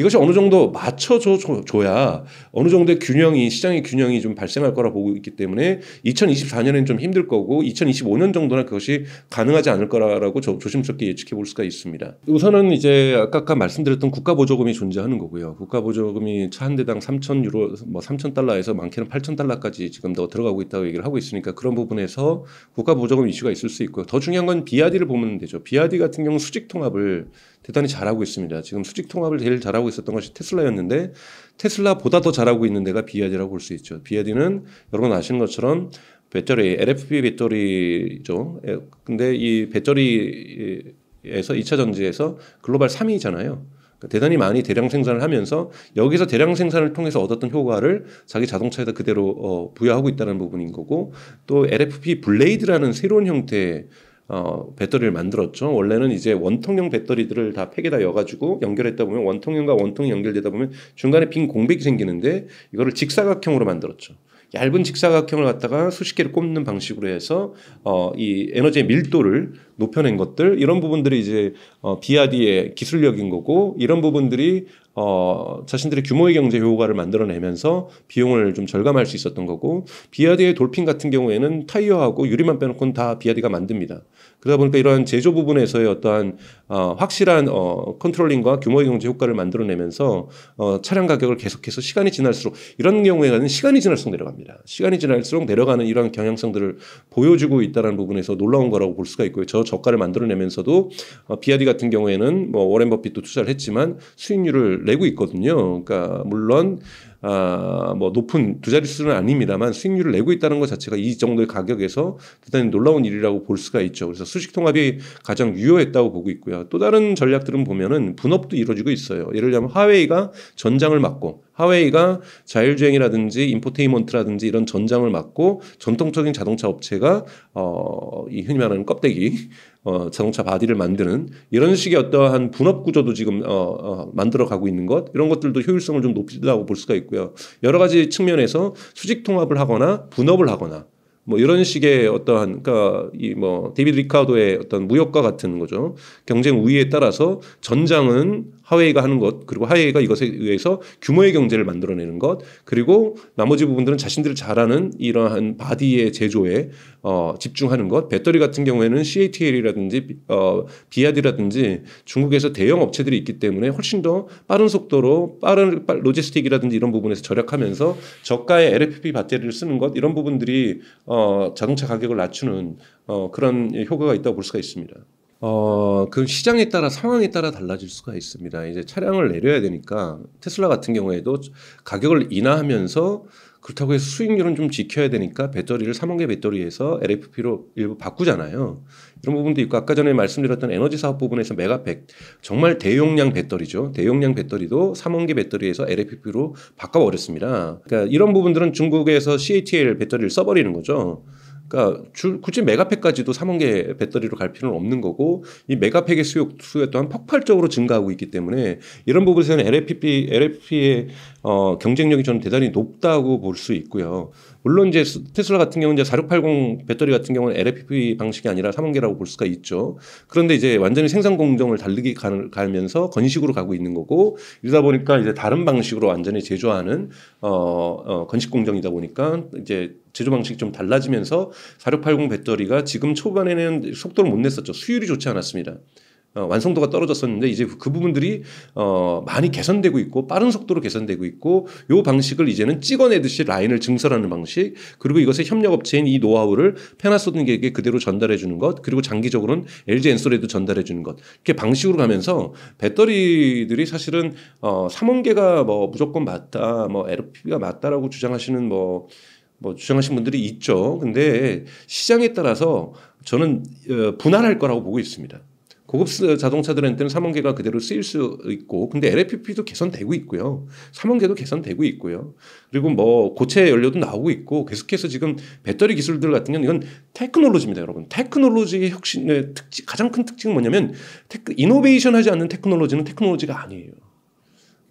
이것이 어느 정도 맞춰줘야 어느 정도의 균형이 시장의 균형이 좀 발생할 거라 보고 있기 때문에 2024년엔 좀 힘들 거고 2025년 정도는 그것이 가능하지 않을 거라고 조심스럽게 예측해 볼 수가 있습니다. 우선은 이제 아까 말씀드렸던 국가 보조금이 존재하는 거고요. 국가 보조금이 차 한 대당 3천 유로 뭐 3천 달러에서 많게는 8천 달러까지 지금 더 들어가고 있다고 얘기를 하고 있으니까 그런 부분에서 국가 보조금 이슈가 있을 수 있고요. 더 중요한 건비아디를 보면 되죠. 비아디 같은 경우 수직 통합을 대단히 잘하고 있습니다. 지금 수직 통합을 제일 잘하고 있었던 것이 테슬라였는데 테슬라보다 더 잘하고 있는 데가 BYD라고 볼 수 있죠. BYD는 여러분 아시는 것처럼 배터리 LFP 배터리죠. 근데 이 배터리에서 2차 전지에서 글로벌 3위잖아요. 그러니까 대단히 많이 대량 생산을 하면서 여기서 대량 생산을 통해서 얻었던 효과를 자기 자동차에다 그대로 어, 부여하고 있다는 부분인 거고 또 LFP 블레이드라는 새로운 형태의 어, 배터리를 만들었죠. 원래는 이제 원통형 배터리들을 다 팩에다 여가지고 연결했다 보면 원통형과 원통이 연결되다 보면 중간에 빈 공백이 생기는데 이거를 직사각형으로 만들었죠. 얇은 직사각형을 갖다가 수십 개를 꼽는 방식으로 해서 어, 이 에너지의 밀도를 높여낸 것들 이런 부분들이 이제 어, BRD의 기술력인 거고 이런 부분들이 어, 자신들의 규모의 경제 효과를 만들어내면서 비용을 좀 절감할 수 있었던 거고 BRD의 돌핀 같은 경우에는 타이어하고 유리만 빼놓고는 다 BRD가 만듭니다. 그러다 보니까 이러한 제조 부분에서의 어떠한 어, 확실한 어, 컨트롤링과 규모의 경제 효과를 만들어내면서 어, 차량 가격을 계속해서 시간이 지날수록 이런 경우에는 시간이 지날수록 내려갑니다. 시간이 지날수록 내려가는 이러한 경향성들을 보여주고 있다는 부분에서 놀라운 거라고 볼 수가 있고요. 저 저가를 만들어내면서도 어, 비아디 같은 경우에는 뭐 워렌 버핏도 투자를 했지만 수익률을 내고 있거든요. 그러니까 물론 아, 뭐 높은 두 자릿수는 아닙니다만 수익률을 내고 있다는 것 자체가 이 정도의 가격에서 대단히 놀라운 일이라고 볼 수가 있죠. 그래서 수식 통합이 가장 유효했다고 보고 있고요. 또 다른 전략들은 보면은 분업도 이루어지고 있어요. 예를 들면 하웨이가 전장을 맡고 하웨이가 자율주행이라든지 인포테인먼트라든지 이런 전장을 맡고 전통적인 자동차 업체가 어, 이 흔히 말하는 껍데기 어, 자동차 바디를 만드는 이런 식의 어떠한 분업 구조도 지금 어, 어, 만들어 가고 있는 것 이런 것들도 효율성을 좀 높이다고 볼 수가 있고요. 여러 가지 측면에서 수직 통합을 하거나 분업을 하거나 뭐 이런 식의 어떠한 그러니까 이뭐 데이비드 리카도의 어떤 무역과 같은 거죠. 경쟁 우위에 따라서 전장은 하웨이가 하는 것 그리고 하웨이가 이것에 의해서 규모의 경제를 만들어내는 것 그리고 나머지 부분들은 자신들을 잘하는 이러한 바디의 제조에 어, 집중하는 것 배터리 같은 경우에는 CATL이라든지 어, 비아디라든지 중국에서 대형 업체들이 있기 때문에 훨씬 더 빠른 속도로 빠른 로지스틱이라든지 이런 부분에서 절약하면서 저가의 LFP 배터리를 쓰는 것 이런 부분들이 어, 자동차 가격을 낮추는 어, 그런 효과가 있다고 볼 수가 있습니다. 어, 그 시장에 따라 상황에 따라 달라질 수가 있습니다. 이제 차량을 내려야 되니까 테슬라 같은 경우에도 가격을 인하하면서 그렇다고 해서 수익률은 좀 지켜야 되니까 배터리를 3원계 배터리에서 LFP로 일부 바꾸잖아요. 이런 부분도 있고 아까 전에 말씀드렸던 에너지 사업 부분에서 메가팩 정말 대용량 배터리죠. 대용량 배터리도 3원계 배터리에서 LFP로 바꿔버렸습니다. 그러니까 이런 부분들은 중국에서 CATL 배터리를 써버리는 거죠. 그러니까 주, 굳이 메가팩까지도 3원 개 배터리로 갈 필요는 없는 거고 이 메가팩의 수요 수요 또한 폭발적으로 증가하고 있기 때문에 이런 부분에서는 LFP LFP의 어, 경쟁력이 저는 대단히 높다고 볼 수 있고요. 물론 이제 테슬라 같은 경우는 이제 4680 배터리 같은 경우는 LFP 방식이 아니라 삼원계라고 볼 수가 있죠. 그런데 이제 완전히 생산 공정을 달리기 가면서 건식으로 가고 있는 거고 이러다 보니까 이제 다른 방식으로 완전히 제조하는 어, 어 건식 공정이다 보니까 이제 제조 방식이 좀 달라지면서 4680 배터리가 지금 초반에는 속도를 못 냈었죠. 수율이 좋지 않았습니다. 어, 완성도가 떨어졌었는데 이제 그 부분들이 어, 많이 개선되고 있고 빠른 속도로 개선되고 있고 요 방식을 이제는 찍어내듯이 라인을 증설하는 방식 그리고 이것의 협력업체인 이 노하우를 페나소닉에게 그대로 전달해 주는 것 그리고 장기적으로는 LG 엔솔에도 전달해 주는 것 이렇게 방식으로 가면서 배터리들이 사실은 어, 삼원계가 뭐 무조건 맞다 뭐 LP가 맞다라고 주장하시는 뭐뭐 뭐 주장하신 분들이 있죠. 근데 시장에 따라서 저는 어, 분할할 거라고 보고 있습니다. 고급 자동차들한테는 삼원계가 그대로 쓰일 수 있고 근데 LFP도 개선되고 있고요. 삼원계도 개선되고 있고요. 그리고 뭐 고체 연료도 나오고 있고 계속해서 지금 배터리 기술들 같은 경우는 이건 테크놀로지입니다, 여러분. 테크놀로지의 혁신의 특징 가장 큰 특징은 뭐냐면 테크, 이노베이션 하지 않는 테크놀로지는 테크놀로지가 아니에요.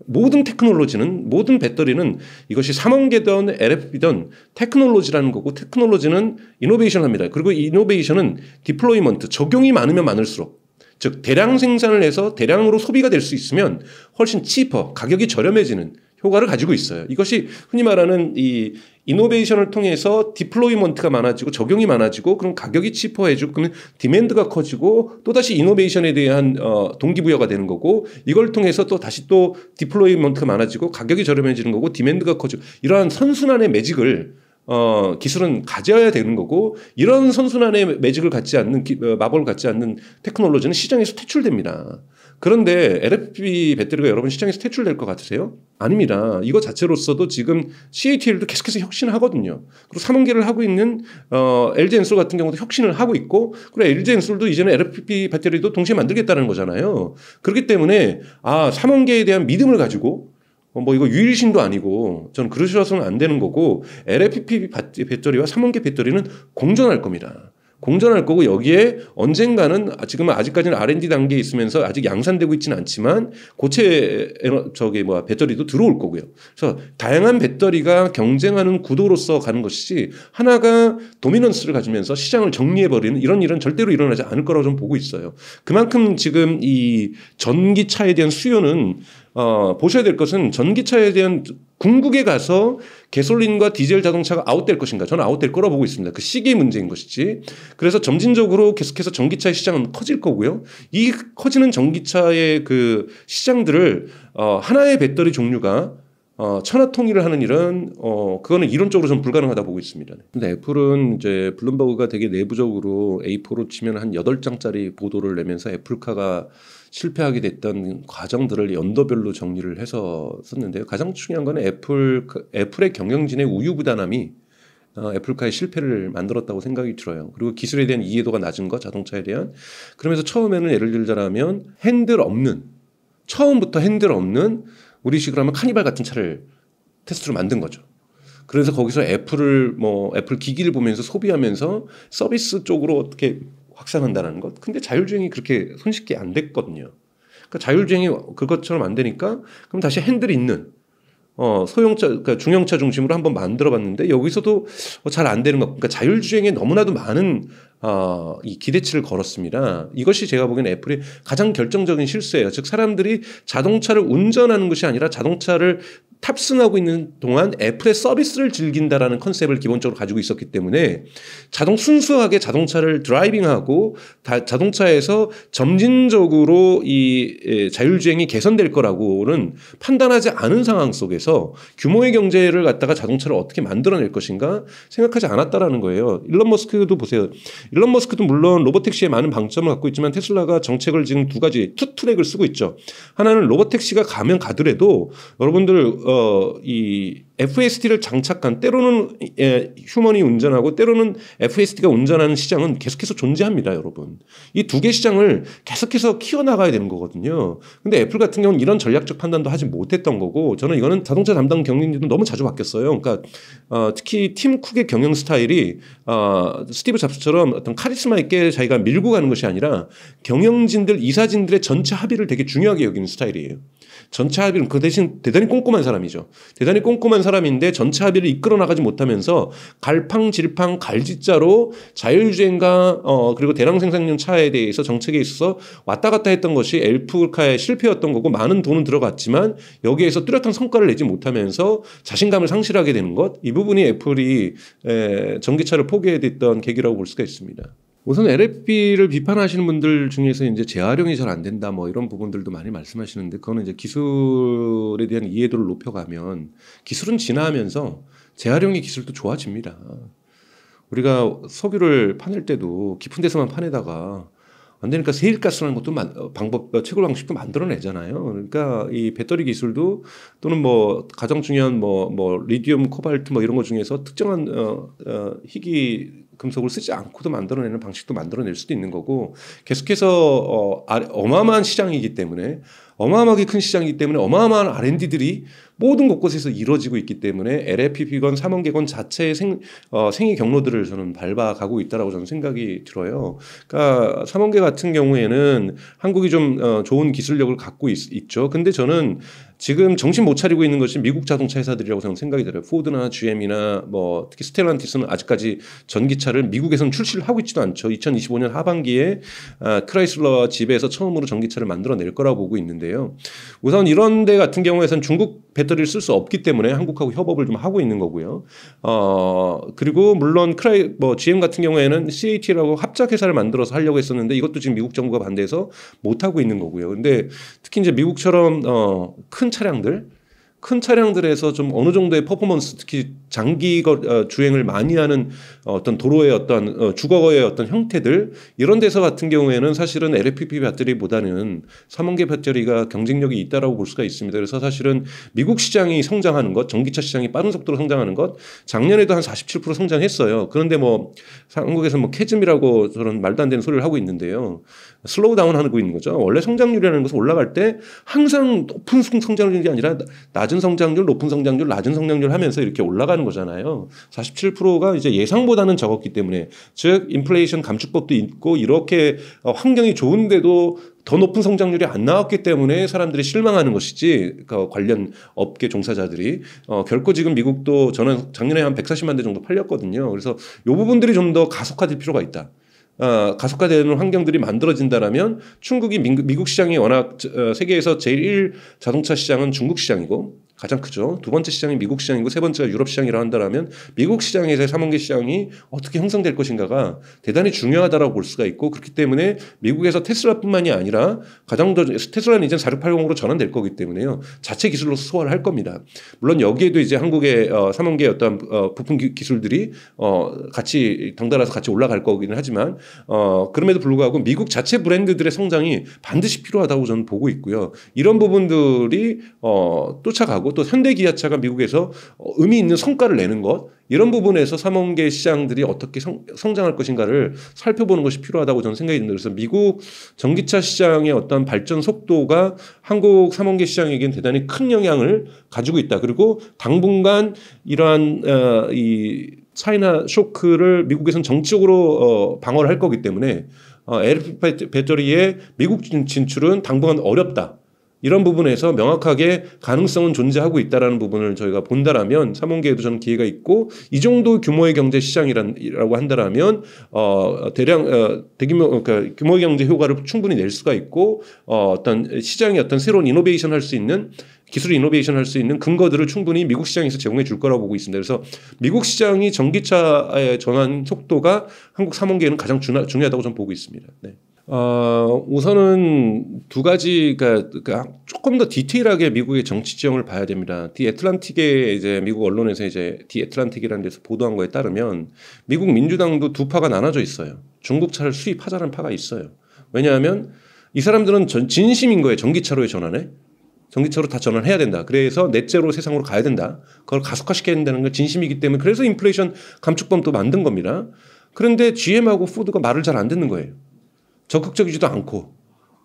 모든 테크놀로지는 모든 배터리는 이것이 삼원계든 LFP든 테크놀로지라는 거고 테크놀로지는 이노베이션 합니다. 그리고 이노베이션은 디플로이먼트 적용이 많으면 많을수록 즉 대량 생산을 해서 대량으로 소비가 될 수 있으면 훨씬 치퍼 가격이 저렴해지는 효과를 가지고 있어요. 이것이 흔히 말하는 이 이노베이션을 통해서 디플로이먼트가 많아지고 적용이 많아지고 그럼 가격이 치퍼해지고 그러면 디맨드가 커지고 또다시 이노베이션에 대한 어 동기부여가 되는 거고 이걸 통해서 또 다시 또 디플로이먼트가 많아지고 가격이 저렴해지는 거고 디맨드가 커지고 이러한 선순환의 매직을 어, 기술은 가져야 되는 거고 이런 선순환의 매직을 갖지 않는 기, 어, 마법을 갖지 않는 테크놀로지는 시장에서 퇴출됩니다. 그런데 LFP 배터리가 여러분 시장에서 퇴출될 것 같으세요? 아닙니다. 이거 자체로서도 지금 CATL도 계속해서 혁신하거든요. 그리고 산업계를 하고 있는 어, LG 엔솔 같은 경우도 혁신을 하고 있고 그리고 LG 엔솔도 이제는 LFP 배터리도 동시에 만들겠다는 거잖아요. 그렇기 때문에 아, 산업계에 대한 믿음을 가지고 어, 뭐 이거 유일신도 아니고 저는 그러셔서는 안 되는 거고 LFP 배터리와 삼원계 배터리는 공존할 겁니다. 공존할 거고 여기에 언젠가는 아, 지금은 아직까지는 R&D 단계에 있으면서 아직 양산되고 있지는 않지만 고체 에너 저기 뭐 배터리도 들어올 거고요. 그래서 다양한 배터리가 경쟁하는 구도로서 가는 것이지 하나가 도미넌스를 가지면서 시장을 정리해 버리는 이런 일은 절대로 일어나지 않을 거라고 좀 보고 있어요. 그만큼 지금 이 전기차에 대한 수요는 어, 보셔야 될 것은 전기차에 대한 궁극에 가서 개솔린과 디젤 자동차가 아웃될 것인가? 저는 아웃될 거라 보고 있습니다. 그 시기 의 문제인 것이지. 그래서 점진적으로 계속해서 전기차의 시장은 커질 거고요. 이 커지는 전기차의 그 시장들을 어, 하나의 배터리 종류가 어, 천하 통일을 하는 일은 어, 그거는 이론적으로 좀 불가능하다 보고 있습니다. 근데 애플은 이제 블룸버그가 되게 내부적으로 A4로 치면 한 여덟 장짜리 보도를 내면서 애플카가 실패하게 됐던 과정들을 연도별로 정리를 해서 썼는데요. 가장 중요한 거는 애플 애플의 경영진의 우유부단함이 어, 애플카의 실패를 만들었다고 생각이 들어요. 그리고 기술에 대한 이해도가 낮은 것, 자동차에 대한. 그러면서 처음에는 예를 들자면 핸들 없는 처음부터 핸들 없는 우리식으로 하면 카니발 같은 차를 테스트로 만든 거죠. 그래서 거기서 애플을 뭐 애플 기기를 보면서 소비하면서 서비스 쪽으로 어떻게 확산한다는 것. 근데 자율주행이 그렇게 손쉽게 안 됐거든요. 그러니까 자율주행이 그것처럼 안 되니까 그럼 다시 핸들 있는 어, 소형차, 그러니까 중형차 중심으로 한번 만들어 봤는데 여기서도 어, 잘안 되는 것. 그러니까 자율주행에 너무나도 많은 어, 이 기대치를 걸었습니다. 이것이 제가 보기에는 애플이 가장 결정적인 실수예요. 즉 사람들이 자동차를 운전하는 것이 아니라 자동차를 탑승하고 있는 동안 애플의 서비스를 즐긴다라는 컨셉을 기본적으로 가지고 있었기 때문에 자동 순수하게 자동차를 드라이빙하고 자동차에서 점진적으로 이 예, 자율주행이 개선될 거라고는 판단하지 않은 상황 속에서 규모의 경제를 갖다가 자동차를 어떻게 만들어낼 것인가 생각하지 않았다라는 거예요. 일론 머스크도 보세요. 일론 머스크도 물론 로보택시에 많은 방점을 갖고 있지만 테슬라가 정책을 지금 두 가지 투 트랙을 쓰고 있죠. 하나는 로보택시가 가면 가더라도 여러분들 어, 어, 이 FSD를 장착한 때로는 예, 휴먼이 운전하고 때로는 FSD가 운전하는 시장은 계속해서 존재합니다, 여러분. 이 두 개 시장을 계속해서 키워나가야 되는 거거든요. 근데 애플 같은 경우는 이런 전략적 판단도 하지 못했던 거고 저는 이거는 자동차 담당 경영진도 너무 자주 바뀌었어요. 그러니까 어, 특히 팀 쿡의 경영 스타일이 어, 스티브 잡스처럼 어떤 카리스마 있게 자기가 밀고 가는 것이 아니라 경영진들 이사진들의 전체 합의를 되게 중요하게 여기는 스타일이에요. 전체 합의를 그 대신 대단히 꼼꼼한 사람이죠. 대단히 꼼꼼한 사람인데 전체 합의를 이끌어 나가지 못하면서 갈팡질팡 갈짓자로 자율주행과 어 그리고 대량 생산용 차에 대해서 정책에 있어서 왔다 갔다 했던 것이 엘프카의 실패였던 거고 많은 돈은 들어갔지만 여기에서 뚜렷한 성과를 내지 못하면서 자신감을 상실하게 되는 것 이 부분이 애플이 에, 전기차를 포기해야 됐던 계기라고 볼 수가 있습니다. 우선 LFP를 비판하시는 분들 중에서 이제 재활용이 잘 안 된다 뭐 이런 부분들도 많이 말씀하시는데 그거는 이제 기술에 대한 이해도를 높여가면 기술은 진화하면서 재활용의 기술도 좋아집니다. 우리가 석유를 파낼 때도 깊은 데서만 파내다가 안 되니까 세일가스라는 것도 만, 어, 방법 어, 채굴 방식도 만들어내잖아요. 그러니까 이 배터리 기술도 또는 뭐 가장 중요한 뭐뭐 뭐, 뭐 리듐, 코발트 뭐 이런 것 중에서 특정한 어, 어 희귀 금속을 쓰지 않고도 만들어내는 방식도 만들어낼 수도 있는 거고 계속해서 어, 어마어마한 시장이기 때문에 어마어마하게 큰 시장이기 때문에 어마어마한 R&D들이 모든 곳곳에서 이루어지고 있기 때문에 LFP건 삼원계건 자체의 생, 어, 생의 경로들을 저는 밟아가고 있다라고 저는 생각이 들어요. 그러니까 삼원계 같은 경우에는 한국이 좀 어, 좋은 기술력을 갖고 있, 있죠. 근데 저는 지금 정신 못 차리고 있는 것이 미국 자동차 회사들이라고 저는 생각이 들어요. 포드나 GM이나 뭐 특히 스텔란티스는 아직까지 전기차를 미국에서는 출시를 하고 있지도 않죠. 2025년 하반기에 아, 크라이슬러와 지배에서 처음으로 전기차를 만들어낼 거라고 보고 있는데요. 우선 이런 데 같은 경우에선 중국 배터리를 쓸 수 없기 때문에 한국하고 협업을 좀 하고 있는 거고요. 어, 그리고 물론 크라이 뭐 GM 같은 경우에는 CAT라고 합작 회사를 만들어서 하려고 했었는데 이것도 지금 미국 정부가 반대해서 못 하고 있는 거고요. 근데 특히 이제 미국처럼 어, 큰큰 차량들 큰 차량들에서 좀 어느 정도의 퍼포먼스 특히 장기 거, 어, 주행을 많이 하는 어, 어떤 도로의 어떤 어, 주거의 어떤 형태들 이런 데서 같은 경우에는 사실은 LFP 배터리보다는 삼원계 배터리가 경쟁력이 있다라고 볼 수가 있습니다. 그래서 사실은 미국 시장이 성장하는 것, 전기차 시장이 빠른 속도로 성장하는 것 작년에도 한 47% 성장했어요. 그런데 뭐 한국에서 뭐 캐즘이라고 저런 말도 안 되는 소리를 하고 있는데요. 슬로우 다운하고 있는 거죠. 원래 성장률이라는 것은 올라갈 때 항상 높은 성장률이 아니라 낮은 성장률, 높은 성장률, 낮은 성장률 하면서 이렇게 올라가는 거잖아요. 47%가 이제 예상보다는 적었기 때문에 즉 인플레이션 감축법도 있고 이렇게 어, 환경이 좋은데도 더 높은 성장률이 안 나왔기 때문에 사람들이 실망하는 것이지 그 관련 업계 종사자들이 어, 결코 지금 미국도 저는 작년에 한 140만 대 정도 팔렸거든요. 그래서 요 부분들이 좀 더 가속화될 필요가 있다. 어, 가속화되는 환경들이 만들어진다라면 중국이 미국 시장이 워낙 어, 세계에서 제일 1 자동차 시장은 중국 시장이고 가장 크죠. 두 번째 시장이 미국 시장이고 세 번째가 유럽 시장이라 한다면 미국 시장에서의 삼원계 시장이 어떻게 형성될 것인가가 대단히 중요하다라고 볼 수가 있고 그렇기 때문에 미국에서 테슬라뿐만이 아니라 가장 더 테슬라는 이제 4680으로 전환될 거기 때문에요. 자체 기술로 소화를 할 겁니다. 물론 여기에도 이제 한국의 어, 삼원계 어떤 어, 부품 기, 술들이 어, 같이 덩달아서 같이 올라갈 거기는 하지만 어, 그럼에도 불구하고 미국 자체 브랜드들의 성장이 반드시 필요하다고 저는 보고 있고요. 이런 부분들이 어, 쫓아가고 하고 또 현대 기아차가 미국에서 어, 의미 있는 성과를 내는 것 이런 부분에서 삼원계 시장들이 어떻게 성, 장할 것인가를 살펴보는 것이 필요하다고 저는 생각이 듭니다. 그래서 미국 전기차 시장의 어떤 발전 속도가 한국 삼원계 시장에겐 대단히 큰 영향을 가지고 있다. 그리고 당분간 이러한 어, 이 차이나 쇼크를 미국에선 정치적으로 어, 방어를 할 거기 때문에 어, LFP 배터리의 미국 진출은 당분간 어렵다. 이런 부분에서 명확하게 가능성은 존재하고 있다라는 부분을 저희가 본다라면 삼원계에도 저는 기회가 있고 이 정도 규모의 경제 시장이라고 한다라면 어 대량 어 대규모 어, 그러니까 규모의 경제 효과를 충분히 낼 수가 있고 어 어떤 시장의 어떤 새로운 이노베이션 할 수 있는 기술 이노베이션 할 수 있는 근거들을 충분히 미국 시장에서 제공해 줄 거라고 보고 있습니다. 그래서 미국 시장이 전기차의 전환 속도가 한국 삼원계에는 가장 중요하다고 저는 보고 있습니다. 네. 어, 우선은 두 가지, 그러니까, 그러 그러니까 조금 더 디테일하게 미국의 정치 지형을 봐야 됩니다. 디애틀란틱에 이제 미국 언론에서 이제 디 애틀란틱이라는 데서 보도한 거에 따르면 미국 민주당도 두 파가 나눠져 있어요. 중국차를 수입하자는 파가 있어요. 왜냐하면 이 사람들은 전, 진심인 거예요. 전기차로의 전환에. 전기차로 다 전환해야 된다. 그래서 넷째로 세상으로 가야 된다. 그걸 가속화시켜야 된다는 건 진심이기 때문에 그래서 인플레이션 감축법도 만든 겁니다. 그런데 GM하고 포드가 말을 잘 안 듣는 거예요. 적극적이지도 않고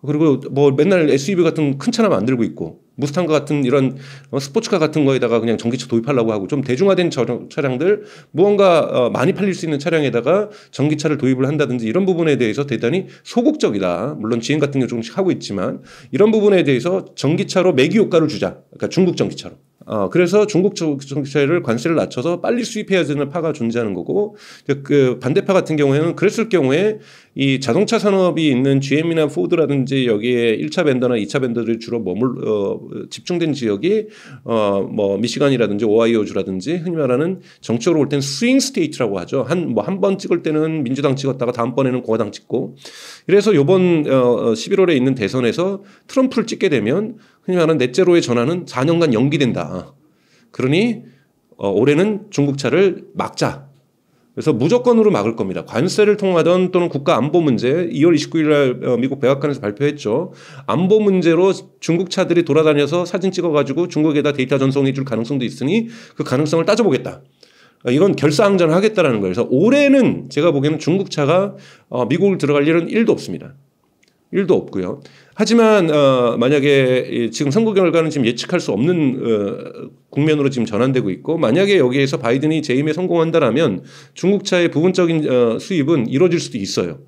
그리고 뭐 맨날 SUV 같은 큰 차나 만들고 있고 무스탕과 같은 이런 어, 스포츠카 같은 거에다가 그냥 전기차 도입하려고 하고 좀 대중화된 차량들 무언가 어, 많이 팔릴 수 있는 차량에다가 전기차를 도입을 한다든지 이런 부분에 대해서 대단히 소극적이다. 물론 지인 같은 경우 조금씩 하고 있지만 이런 부분에 대해서 전기차로 매기 효과를 주자. 그러니까 중국 전기차로. 어, 그래서 중국 정체를 관세를 낮춰서 빨리 수입해야 되는 파가 존재하는 거고, 그 반대파 같은 경우에는 그랬을 경우에 이 자동차 산업이 있는 GM이나 포드라든지 여기에 일차 벤더나 이차 벤더들이 주로 머물, 어, 집중된 지역이, 어, 뭐, 미시간이라든지 오하이오주라든지 흔히 말하는 정치적으로 올땐 스윙 스테이트라고 하죠. 한, 뭐, 한 번 찍을 때는 민주당 찍었다가 다음번에는 공화당 찍고. 그래서 요번, 어, 11월에 어, 있는 대선에서 트럼프를 찍게 되면 흔히 말하는 넷째로의 전환은 4년간 연기된다. 그러니 어, 올해는 중국차를 막자. 그래서 무조건으로 막을 겁니다. 관세를 통하던 또는 국가 안보 문제 2월 29일 날 어, 미국 백악관에서 발표했죠. 안보 문제로 중국 차들이 돌아다녀서 사진 찍어 가지고 중국에다 데이터 전송해 줄 가능성도 있으니 그 가능성을 따져 보겠다. 어, 이건 결사항전 하겠다라는 거예요. 그래서 올해는 제가 보기에는 중국 차가 어, 미국을 들어갈 일은 1도 없습니다. 1도 없고요. 하지만 어, 만약에 지금 선거 결과는 지금 예측할 수 없는 어, 국면으로 지금 전환되고 있고 만약에 여기에서 바이든이 재임에 성공한다라면 중국차의 부분적인 어, 수입은 이루어질 수도 있어요.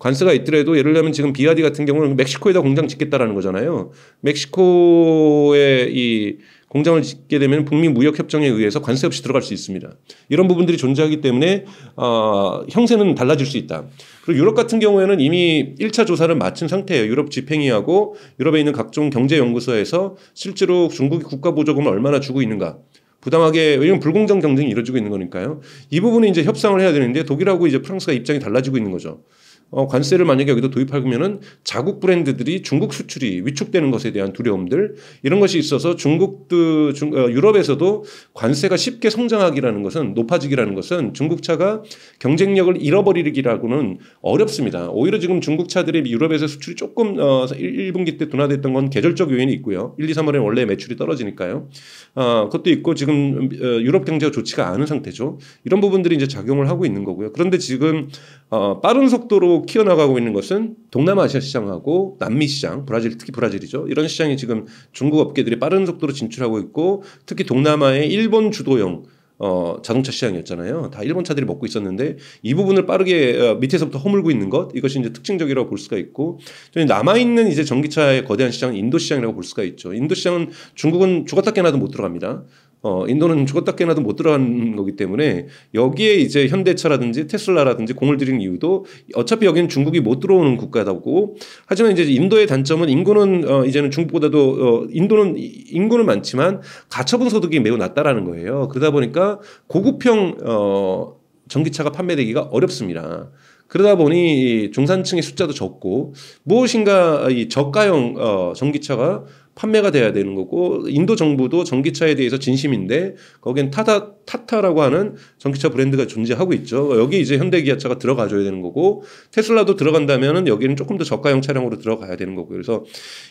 관세가 있더라도 예를 들면 지금 비아디 같은 경우는 멕시코에다 공장 짓겠다라는 거잖아요. 멕시코의 이 공장을 짓게 되면 북미 무역협정에 의해서 관세 없이 들어갈 수 있습니다. 이런 부분들이 존재하기 때문에 어, 형세는 달라질 수 있다. 그리고 유럽 같은 경우에는 이미 1차 조사를 마친 상태예요. 유럽 집행위하고 유럽에 있는 각종 경제연구소에서 실제로 중국이 국가보조금을 얼마나 주고 있는가. 부당하게 왜냐면 불공정 경쟁이 이루어지고 있는 거니까요. 이 부분은 이제 협상을 해야 되는데 독일하고 이제 프랑스가 입장이 달라지고 있는 거죠. 어, 관세를 만약에 여기도 도입하면은 자국 브랜드들이 중국 수출이 위축되는 것에 대한 두려움들 이런 것이 있어서 중국도 중, 어, 유럽에서도 관세가 쉽게 성장하기라는 것은 높아지기라는 것은 중국차가 경쟁력을 잃어버리기라고는 어렵습니다. 오히려 지금 중국차들의 유럽에서 수출이 조금 어, 1, 1분기 때 둔화됐던 건 계절적 요인이 있고요. 1, 2, 3월에 원래 매출이 떨어지니까요. 어, 그것도 있고 지금 어, 유럽 경제가 좋지가 않은 상태죠. 이런 부분들이 이제 작용을 하고 있는 거고요. 그런데 지금 어, 빠른 속도로 키워나가고 있는 것은 동남아시아 시장하고 남미 시장, 브라질 특히 브라질이죠. 이런 시장이 지금 중국 업계들이 빠른 속도로 진출하고 있고 특히 동남아의 일본 주도형 어, 자동차 시장이었잖아요. 다 일본 차들이 먹고 있었는데 이 부분을 빠르게 어, 밑에서부터 허물고 있는 것 이것이 이제 특징적이라고 볼 수가 있고 남아 있는 이제 전기차의 거대한 시장은 인도 시장이라고 볼 수가 있죠. 인도 시장은 중국은 죽었다 깨나도 못 들어갑니다. 어, 인도는 죽었다 깨어나도 못 들어간 거기 때문에 여기에 이제 현대차라든지 테슬라라든지 공을 들인 이유도 어차피 여기는 중국이 못 들어오는 국가다고 하지만 이제 인도의 단점은 인구는 어, 이제는 중국보다도 어, 인도는 인구는 많지만 가처분 소득이 매우 낮다라는 거예요. 그러다 보니까 고급형 어, 전기차가 판매되기가 어렵습니다. 그러다 보니 중산층의 숫자도 적고 무엇인가 이 저가형 어, 전기차가 판매가 돼야 되는 거고 인도 정부도 전기차에 대해서 진심인데 거긴 타다 타타라고 하는 전기차 브랜드가 존재하고 있죠. 여기 이제 현대기아차가 들어가줘야 되는 거고 테슬라도 들어간다면은 여기는 조금 더 저가형 차량으로 들어가야 되는 거고 그래서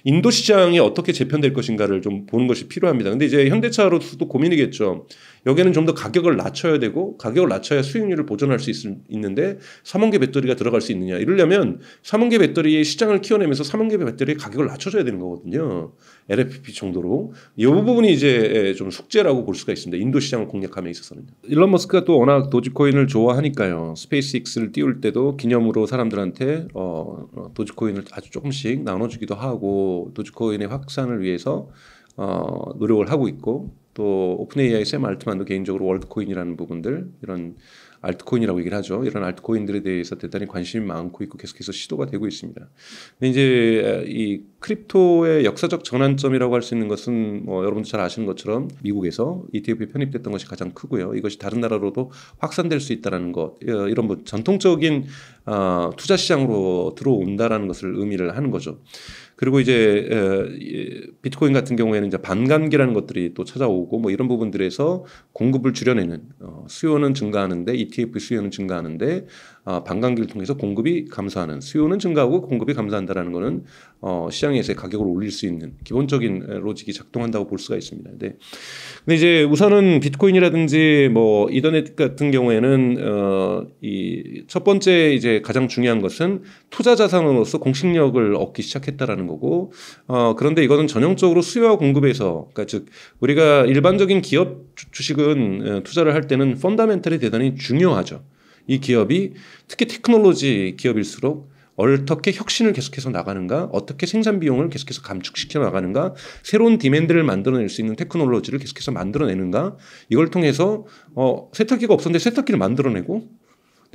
인도 시장이 어떻게 재편될 것인가를 좀 보는 것이 필요합니다. 근데 이제 현대차로서도 고민이겠죠. 여기는 좀 더 가격을 낮춰야 되고 가격을 낮춰야 수익률을 보존할 수 있, 는데 삼원계 배터리가 들어갈 수 있느냐 이러려면 삼원계 배터리의 시장을 키워내면서 삼원계 배터리의 가격을 낮춰줘야 되는 거거든요. LFP 정도로 이 부분이 이제 좀 숙제라고 볼 수가 있습니다. 인도 시장을 공략함에 있어서는요. 일론 머스크가 또 워낙 도지코인을 좋아하니까요. 스페이스X를 띄울 때도 기념으로 사람들한테 어, 어 도지코인을 아주 조금씩 나눠주기도 하고 도지코인의 확산을 위해서 어, 노력을 하고 있고 또 오픈 AI 샘 알트만도 개인적으로 월드코인이라는 부분들 이런 알트코인이라고 얘기를 하죠. 이런 알트코인들에 대해서 대단히 관심이 많고 있고 계속해서 시도가 되고 있습니다. 근데 이제 이 크립토의 역사적 전환점이라고 할 수 있는 것은 뭐 여러분도 잘 아시는 것처럼 미국에서 ETF에 편입됐던 것이 가장 크고요. 이것이 다른 나라로도 확산될 수있다는것 이런 뭐 전통적인 아, 투자 시장으로 들어온다라는 것을 의미를 하는 거죠. 그리고 이제 비트코인 같은 경우에는 이제 반감기라는 것들이 또 찾아오고 뭐 이런 부분들에서 공급을 줄여내는 어, 수요는 증가하는데 ETF 수요는 증가하는데 어, 반감기를 통해서 공급이 감소하는 수요는 증가하고 공급이 감소한다라는 것은 어, 시장에서의 가격을 올릴 수 있는 기본적인 로직이 작동한다고 볼 수가 있습니다. 근데, 네. 근데 이제 우선은 비트코인이라든지 뭐 이더넷 같은 경우에는 어, 이 첫 번째 이제 가장 중요한 것은 투자 자산으로서 공식력을 얻기 시작했다라는 거고 어, 그런데 이거는 전형적으로 수요와 공급에서 그러니까 즉 우리가 일반적인 기업 주식은 투자를 할 때는 펀다멘탈이 대단히 중요하죠. 이 기업이 특히 테크놀로지 기업일수록 어떻게 혁신을 계속해서 나가는가, 어떻게 생산 비용을 계속해서 감축시켜 나가는가, 새로운 디맨드를 만들어낼 수 있는 테크놀로지를 계속해서 만들어내는가, 이걸 통해서 어, 세탁기가 없었는데 세탁기를 만들어내고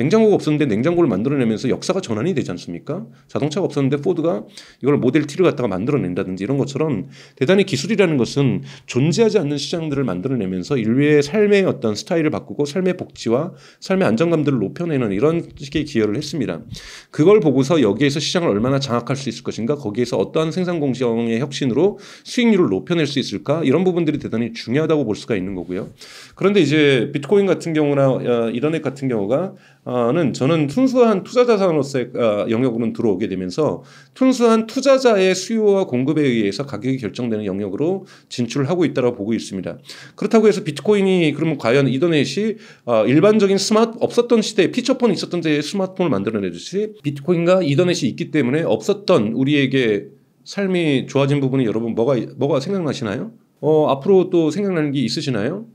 냉장고가 없었는데 냉장고를 만들어내면서 역사가 전환이 되지 않습니까? 자동차가 없었는데 포드가 이걸 모델 T를 갖다가 만들어낸다든지 이런 것처럼 대단히 기술이라는 것은 존재하지 않는 시장들을 만들어내면서 인류의 삶의 어떤 스타일을 바꾸고 삶의 복지와 삶의 안정감들을 높여내는 이런 식의 기여를 했습니다. 그걸 보고서 여기에서 시장을 얼마나 장악할 수 있을 것인가 거기에서 어떠한 생산 공정의 혁신으로 수익률을 높여낼 수 있을까 이런 부분들이 대단히 중요하다고 볼 수가 있는 거고요. 그런데 이제 비트코인 같은 경우나 이런 어, 앱 같은 경우가 어, 는 저는 순수한 투자자산으로서의 어, 영역으로 들어오게 되면서 순수한 투자자의 수요와 공급에 의해서 가격이 결정되는 영역으로 진출을 하고 있다고 보고 있습니다. 그렇다고 해서 비트코인이 그러면 과연 이더넷이 어, 일반적인 스마트 없었던 시대에 피처폰이 있었던 때에 스마트폰을 만들어내듯이 비트코인과 이더넷이 있기 때문에 없었던 우리에게 삶이 좋아진 부분이 여러분 뭐가 뭐가 생각나시나요? 어, 앞으로 또 생각나는 게 있으시나요?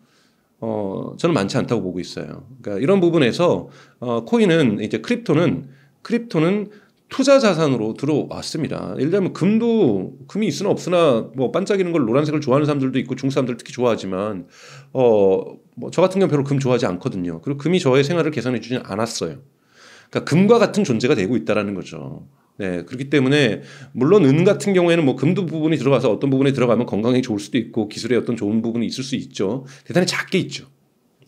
어, 저는 많지 않다고 보고 있어요. 그러니까 이런 부분에서 어, 코인은 이제 크립토는 크립토는 투자 자산으로 들어왔습니다. 예를 들면 금도 금이 있으나 없으나 뭐 반짝이는 걸 노란색을 좋아하는 사람들도 있고 중 사람들 특히 좋아하지만 어뭐저 같은 경우 별로 금 좋아하지 않거든요. 그리고 금이 저의 생활을 개선해 주진 않았어요. 그러니까 금과 같은 존재가 되고 있다라는 거죠. 네, 그렇기 때문에 물론 은 같은 경우에는 뭐 금도 부분이 들어가서 어떤 부분에 들어가면 건강에 좋을 수도 있고 기술에 어떤 좋은 부분이 있을 수 있죠. 대단히 작게 있죠.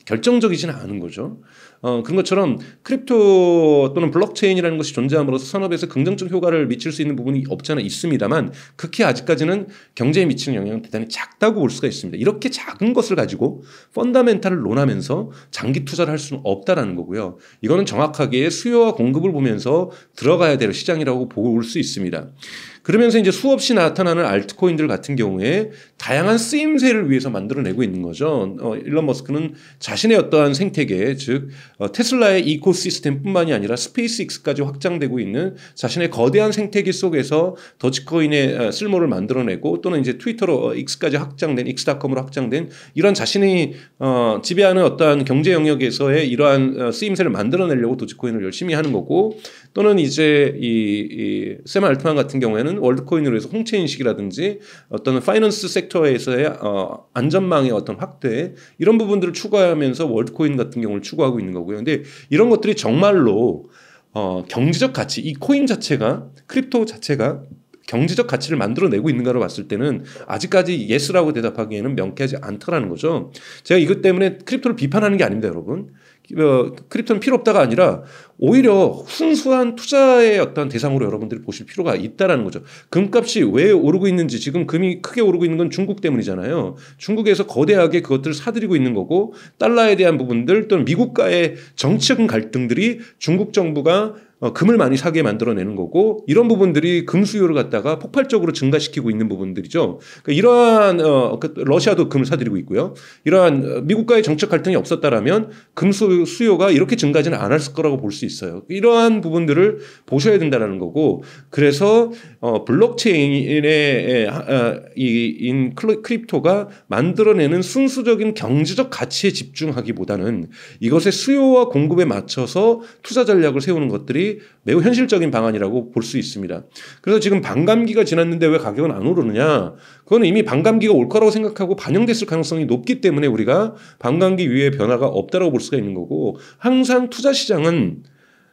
결정적이지는 않은 거죠. 어, 그런 것처럼 크립토 또는 블록체인이라는 것이 존재함으로써 산업에서 긍정적 효과를 미칠 수 있는 부분이 없지 않아 있습니다만 극히 아직까지는 경제에 미치는 영향은 대단히 작다고 볼 수가 있습니다. 이렇게 작은 것을 가지고 펀다멘탈을 논하면서 장기 투자를 할 수는 없다라는 거고요. 이거는 정확하게 수요와 공급을 보면서 들어가야 될 시장이라고 볼 수 있습니다. 그러면서 이제 수없이 나타나는 알트코인들 같은 경우에 다양한 쓰임새를 위해서 만들어내고 있는 거죠. 어, 일론 머스크는 자신의 어떠한 생태계, 즉 어, 테슬라의 이코시스템뿐만이 아니라 스페이스X까지 확장되고 있는 자신의 거대한 생태계 속에서 더치코인의 어, 쓸모를 만들어내고 또는 이제 트위터로 어, X까지 확장된 X.com으로 확장된 이런 자신이 어, 지배하는 어떠한 경제 영역에서의 이러한 어, 쓰임새를 만들어내려고 도치코인을 열심히 하는 거고 또는 이제 이, 이, 세마 알트만 같은 경우에는 월드코인으로 해서 홍채 인식이라든지 어떤 파이낸스 섹터에서의 어, 안전망의 어떤 확대 이런 부분들을 추가하면서 월드코인 같은 경우를 추구하고 있는 거고요. 근데 이런 것들이 정말로 어, 경제적 가치 이 코인 자체가 크립토 자체가 경제적 가치를 만들어내고 있는가를 봤을 때는 아직까지 예스라고 대답하기에는 명쾌하지 않다라는 거죠. 제가 이것 때문에 크립토를 비판하는 게 아닙니다, 여러분. 어, 크립토는 필요 없다가 아니라 오히려 순수한 투자의 어떤 대상으로 여러분들이 보실 필요가 있다라는 거죠. 금값이 왜 오르고 있는지 지금 금이 크게 오르고 있는 건 중국 때문이잖아요. 중국에서 거대하게 그것들을 사들이고 있는 거고 달러에 대한 부분들 또는 미국과의 정치적인 갈등들이 중국 정부가 어, 금을 많이 사게 만들어내는 거고 이런 부분들이 금 수요를 갖다가 폭발적으로 증가시키고 있는 부분들이죠. 그러니까 이러한 어, 그 러시아도 금을 사들이고 있고요. 이러한 어, 미국과의 정책 갈등이 없었다면금 수요가 이렇게 증가하지는 않았을 거라고 볼수 있어요. 이러한 부분들을 보셔야 된다라는 거고 그래서 어 블록체인의 아, 이인 크립토가 만들어내는 순수적인 경제적 가치에 집중하기보다는 이것의 수요와 공급에 맞춰서 투자 전략을 세우는 것들이 매우 현실적인 방안이라고 볼 수 있습니다. 그래서 지금 반감기가 지났는데 왜 가격은 안 오르느냐? 그거는 이미 반감기가 올 거라고 생각하고 반영됐을 가능성이 높기 때문에 우리가 반감기 위에 변화가 없다라고 볼 수가 있는 거고 항상 투자 시장은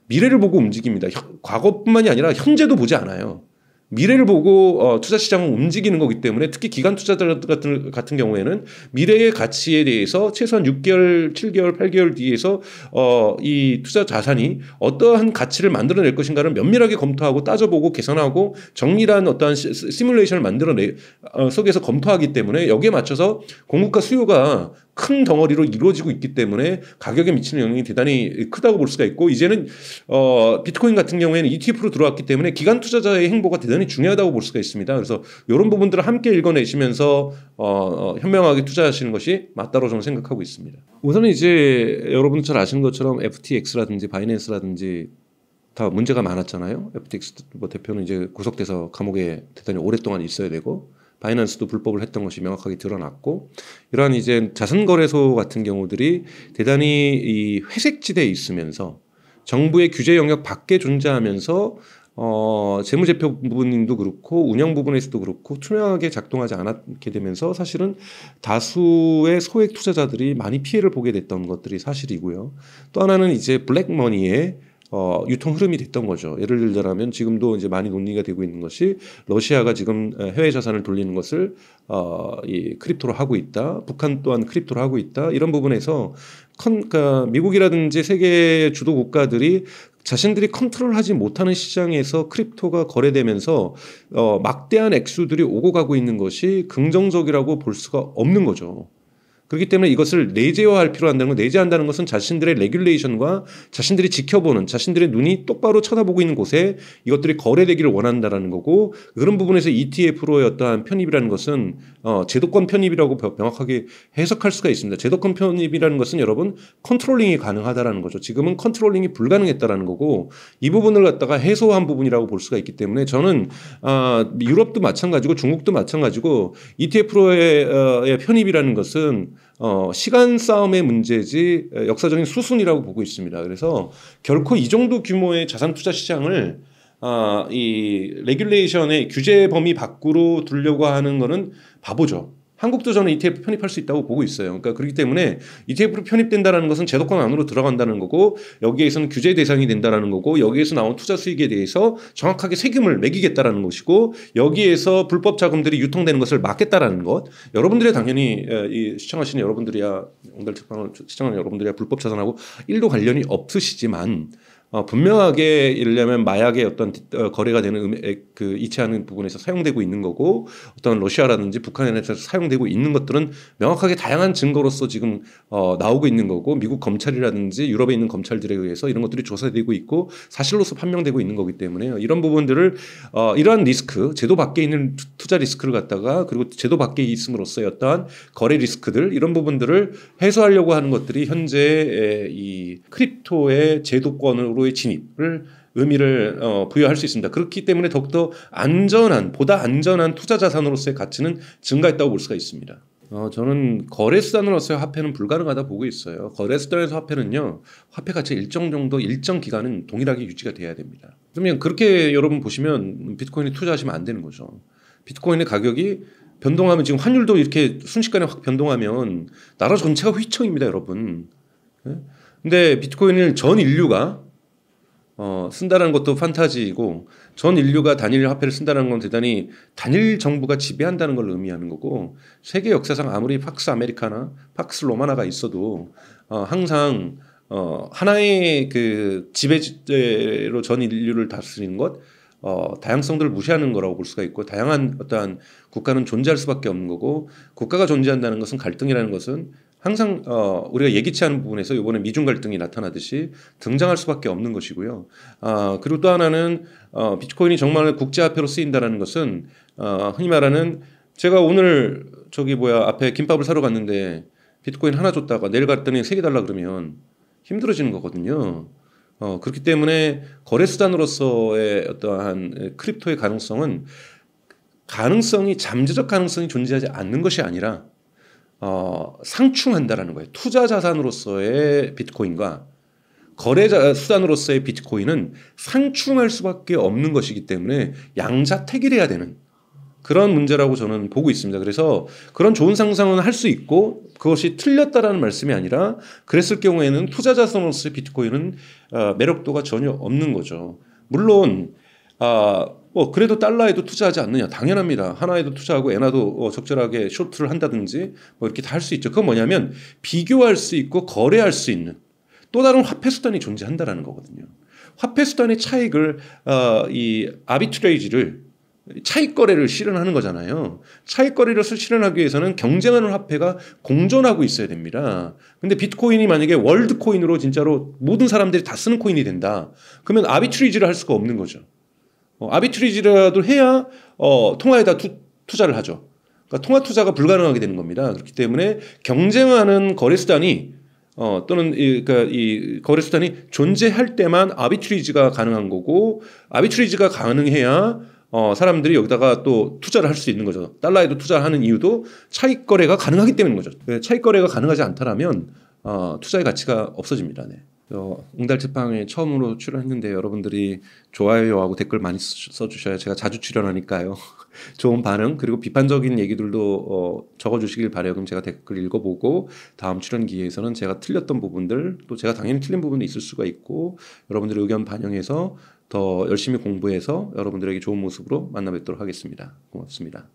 미래를 보고 움직입니다. 과거뿐만이 아니라 현재도 보지 않아요. 미래를 보고 어, 투자 시장은 움직이는 거기 때문에 특히 기간 투자자들 같은, 같은 경우에는 미래의 가치에 대해서 최소한 6개월, 7개월, 8개월 뒤에서 어, 이 투자 자산이 어떠한 가치를 만들어낼 것인가를 면밀하게 검토하고 따져보고 계산하고 정밀한 어떠한 시, 시뮬레이션을 만들어내 어, 속에서 검토하기 때문에 여기에 맞춰서 공급과 수요가 큰 덩어리로 이루어지고 있기 때문에 가격에 미치는 영향이 대단히 크다고 볼 수가 있고 이제는 어, 비트코인 같은 경우에는 ETF로 들어왔기 때문에 기간 투자자의 행보가 대단히 대단히 중요하다고 볼 수가 있습니다. 그래서 이런 부분들을 함께 읽어내시면서 어, 어, 현명하게 투자하시는 것이 맞다고 저는 생각하고 있습니다. 우선은 이제 여러분 잘 아시는 것처럼 FTX라든지 바이낸스라든지 다 문제가 많았잖아요. FTX 뭐 대표는 이제 구속돼서 감옥에 대단히 오랫동안 있어야 되고 바이낸스도 불법을 했던 것이 명확하게 드러났고 이러한 이제 자산거래소 같은 경우들이 대단히 이 회색지대에 있으면서 정부의 규제 영역 밖에 존재하면서 어, 재무제표 부분도 그렇고 운영 부분에서도 그렇고 투명하게 작동하지 않았게 되면서 사실은 다수의 소액 투자자들이 많이 피해를 보게 됐던 것들이 사실이고요. 또 하나는 이제 블랙머니의 어, 유통 흐름이 됐던 거죠. 예를 들자면 지금도 이제 많이 논의가 되고 있는 것이 러시아가 지금 해외 자산을 돌리는 것을 어, 이 크립토로 하고 있다. 북한 또한 크립토로 하고 있다. 이런 부분에서 컨, 그러니까 미국이라든지 세계 주도 국가들이 자신들이 컨트롤하지 못하는 시장에서 크립토가 거래되면서 어, 막대한 액수들이 오고 가고 있는 것이 긍정적이라고 볼 수가 없는 거죠. 그렇기 때문에 이것을 내재화할 필요가 있다는건 내재한다는 것은 자신들의 레귤레이션과 자신들이 지켜보는 자신들의 눈이 똑바로 쳐다보고 있는 곳에 이것들이 거래되기를 원한다라는 거고 그런 부분에서 ETF로의 어떠한 편입이라는 것은 어, 제도권 편입이라고 명확하게 해석할 수가 있습니다. 제도권 편입이라는 것은 여러분 컨트롤링이 가능하다라는 거죠. 지금은 컨트롤링이 불가능했다라는 거고 이 부분을 갖다가 해소한 부분이라고 볼 수가 있기 때문에 저는 어, 유럽도 마찬가지고 중국도 마찬가지고 ETF로의 어, 편입이라는 것은 어, 시간 싸움의 문제지 역사적인 수순이라고 보고 있습니다. 그래서 결코 이 정도 규모의 자산 투자 시장을 아, 이 레귤레이션의 규제 범위 밖으로 두려고 하는 거는 바보죠. 한국도 저는 ETF 편입할 수 있다고 보고 있어요. 그러니까 그렇기 때문에 ETF로 편입된다라는 것은 제도권 안으로 들어간다는 거고 여기에서는 규제 대상이 된다라는 거고 여기에서 나온 투자 수익에 대해서 정확하게 세금을 매기겠다라는 것이고 여기에서 불법 자금들이 유통되는 것을 막겠다라는 것. 여러분들이 당연히 이 시청하시는 여러분들이야 온달 특방을 시청하는 여러분들이야 불법 자산하고 일도 관련이 없으시지만 어, 분명하게 이르려면 마약의 어떤 어, 거래가 되는 음에 그 이체하는 부분에서 사용되고 있는 거고 어떤 러시아라든지 북한에서 사용되고 있는 것들은 명확하게 다양한 증거로서 지금 어, 나오고 있는 거고 미국 검찰이라든지 유럽에 있는 검찰들에 의해서 이런 것들이 조사되고 있고 사실로서 판명되고 있는 거기 때문에요. 이런 부분들을 어, 이러한 리스크 제도 밖에 있는 투자 리스크를 갖다가 그리고 제도 밖에 있음으로써의 어떠한 거래 리스크들 이런 부분들을 해소하려고 하는 것들이 현재 이 크립토의 제도권으로 정부의 진입을 의미를 어, 부여할 수 있습니다. 그렇기 때문에 더욱더 안전한 보다 안전한 투자 자산으로서의 가치는 증가했다고 볼 수가 있습니다. 어, 저는 거래수단으로서의 화폐는 불가능하다 보고 있어요. 거래수단에서 화폐는요, 화폐 가치 일정 정도, 일정 기간은 동일하게 유지가 돼야 됩니다. 그러면 그렇게 여러분 보시면 비트코인에 투자하시면 안 되는 거죠. 비트코인의 가격이 변동하면 지금 환율도 이렇게 순식간에 확 변동하면 나라 전체가 휘청입니다, 여러분. 네? 근데 비트코인을 전 인류가 어, 쓴다는 것도 판타지이고 전 인류가 단일 화폐를 쓴다는 건 대단히 단일 정부가 지배한다는 걸 의미하는 거고 세계 역사상 아무리 팍스 아메리카나 팍스 로마나가 있어도 어, 항상 어, 하나의 그 지배제로 전 인류를 다스리는 것 어, 다양성들을 무시하는 거라고 볼 수가 있고 다양한 어떠한 국가는 존재할 수밖에 없는 거고 국가가 존재한다는 것은 갈등이라는 것은 항상 어, 우리가 예기치 않은 부분에서 이번에 미중 갈등이 나타나듯이 등장할 수밖에 없는 것이고요. 아, 그리고 또 하나는 어, 비트코인이 정말 국제화폐로 쓰인다라는 것은 어, 흔히 말하는 제가 오늘 저기 뭐야 앞에 김밥을 사러 갔는데 비트코인 하나 줬다가 내일 갔더니 세 개 달라 그러면 힘들어지는 거거든요. 어, 그렇기 때문에 거래 수단으로서의 어떠한 크립토의 가능성은 가능성이 잠재적 가능성이 존재하지 않는 것이 아니라 어, 상충한다라는 거예요. 투자 자산으로서의 비트코인과 거래 수단으로서의 비트코인은 상충할 수밖에 없는 것이기 때문에 양자택일해야 되는 그런 문제라고 저는 보고 있습니다. 그래서 그런 좋은 상상은 할 수 있고 그것이 틀렸다라는 말씀이 아니라 그랬을 경우에는 투자 자산으로서의 비트코인은 어, 매력도가 전혀 없는 거죠. 물론 어, 뭐 그래도 달러에도 투자하지 않느냐 당연합니다 하나에도 투자하고 엔화도 어, 적절하게 쇼트를 한다든지 뭐 이렇게 다 할 수 있죠 그건 뭐냐면 비교할 수 있고 거래할 수 있는 또 다른 화폐 수단이 존재한다라는 거거든요 화폐 수단의 차익을 어, 이 아비트레이지를 차익 거래를 실현하는 거잖아요. 차익 거래를 실현하기 위해서는 경쟁하는 화폐가 공존하고 있어야 됩니다. 근데 비트코인이 만약에 월드 코인으로 진짜로 모든 사람들이 다 쓰는 코인이 된다. 그러면 아비트리지를 할 수가 없는 거죠. 어, 아비트리지라도 해야 어, 통화에다 투, 투자를 하죠. 그러니까 통화 투자가 불가능하게 되는 겁니다. 그렇기 때문에 경쟁하는 거래 수단이 어, 또는 이, 그러니까 이 거래 수단이 존재할 때만 아비트리지가 가능한 거고 아비트리지가 가능해야 어, 사람들이 여기다가 또 투자를 할 수 있는 거죠. 달러에도 투자하는 를 이유도 차익 거래가 가능하기 때문인 거죠. 차익 거래가 가능하지 않다라면 어, 투자의 가치가 없어집니다. 네. 어, 응달 재팡에 처음으로 출연했는데 여러분들이 좋아요하고 댓글 많이 써주셔야 제가 자주 출연하니까요. 좋은 반응 그리고 비판적인 얘기들도 어, 적어주시길 바래요. 그럼 제가 댓글 읽어보고 다음 출연 기회에서는 제가 틀렸던 부분들 또 제가 당연히 틀린 부분도 있을 수가 있고 여러분들의 의견 반영해서 더 열심히 공부해서 여러분들에게 좋은 모습으로 만나뵙도록 하겠습니다. 고맙습니다.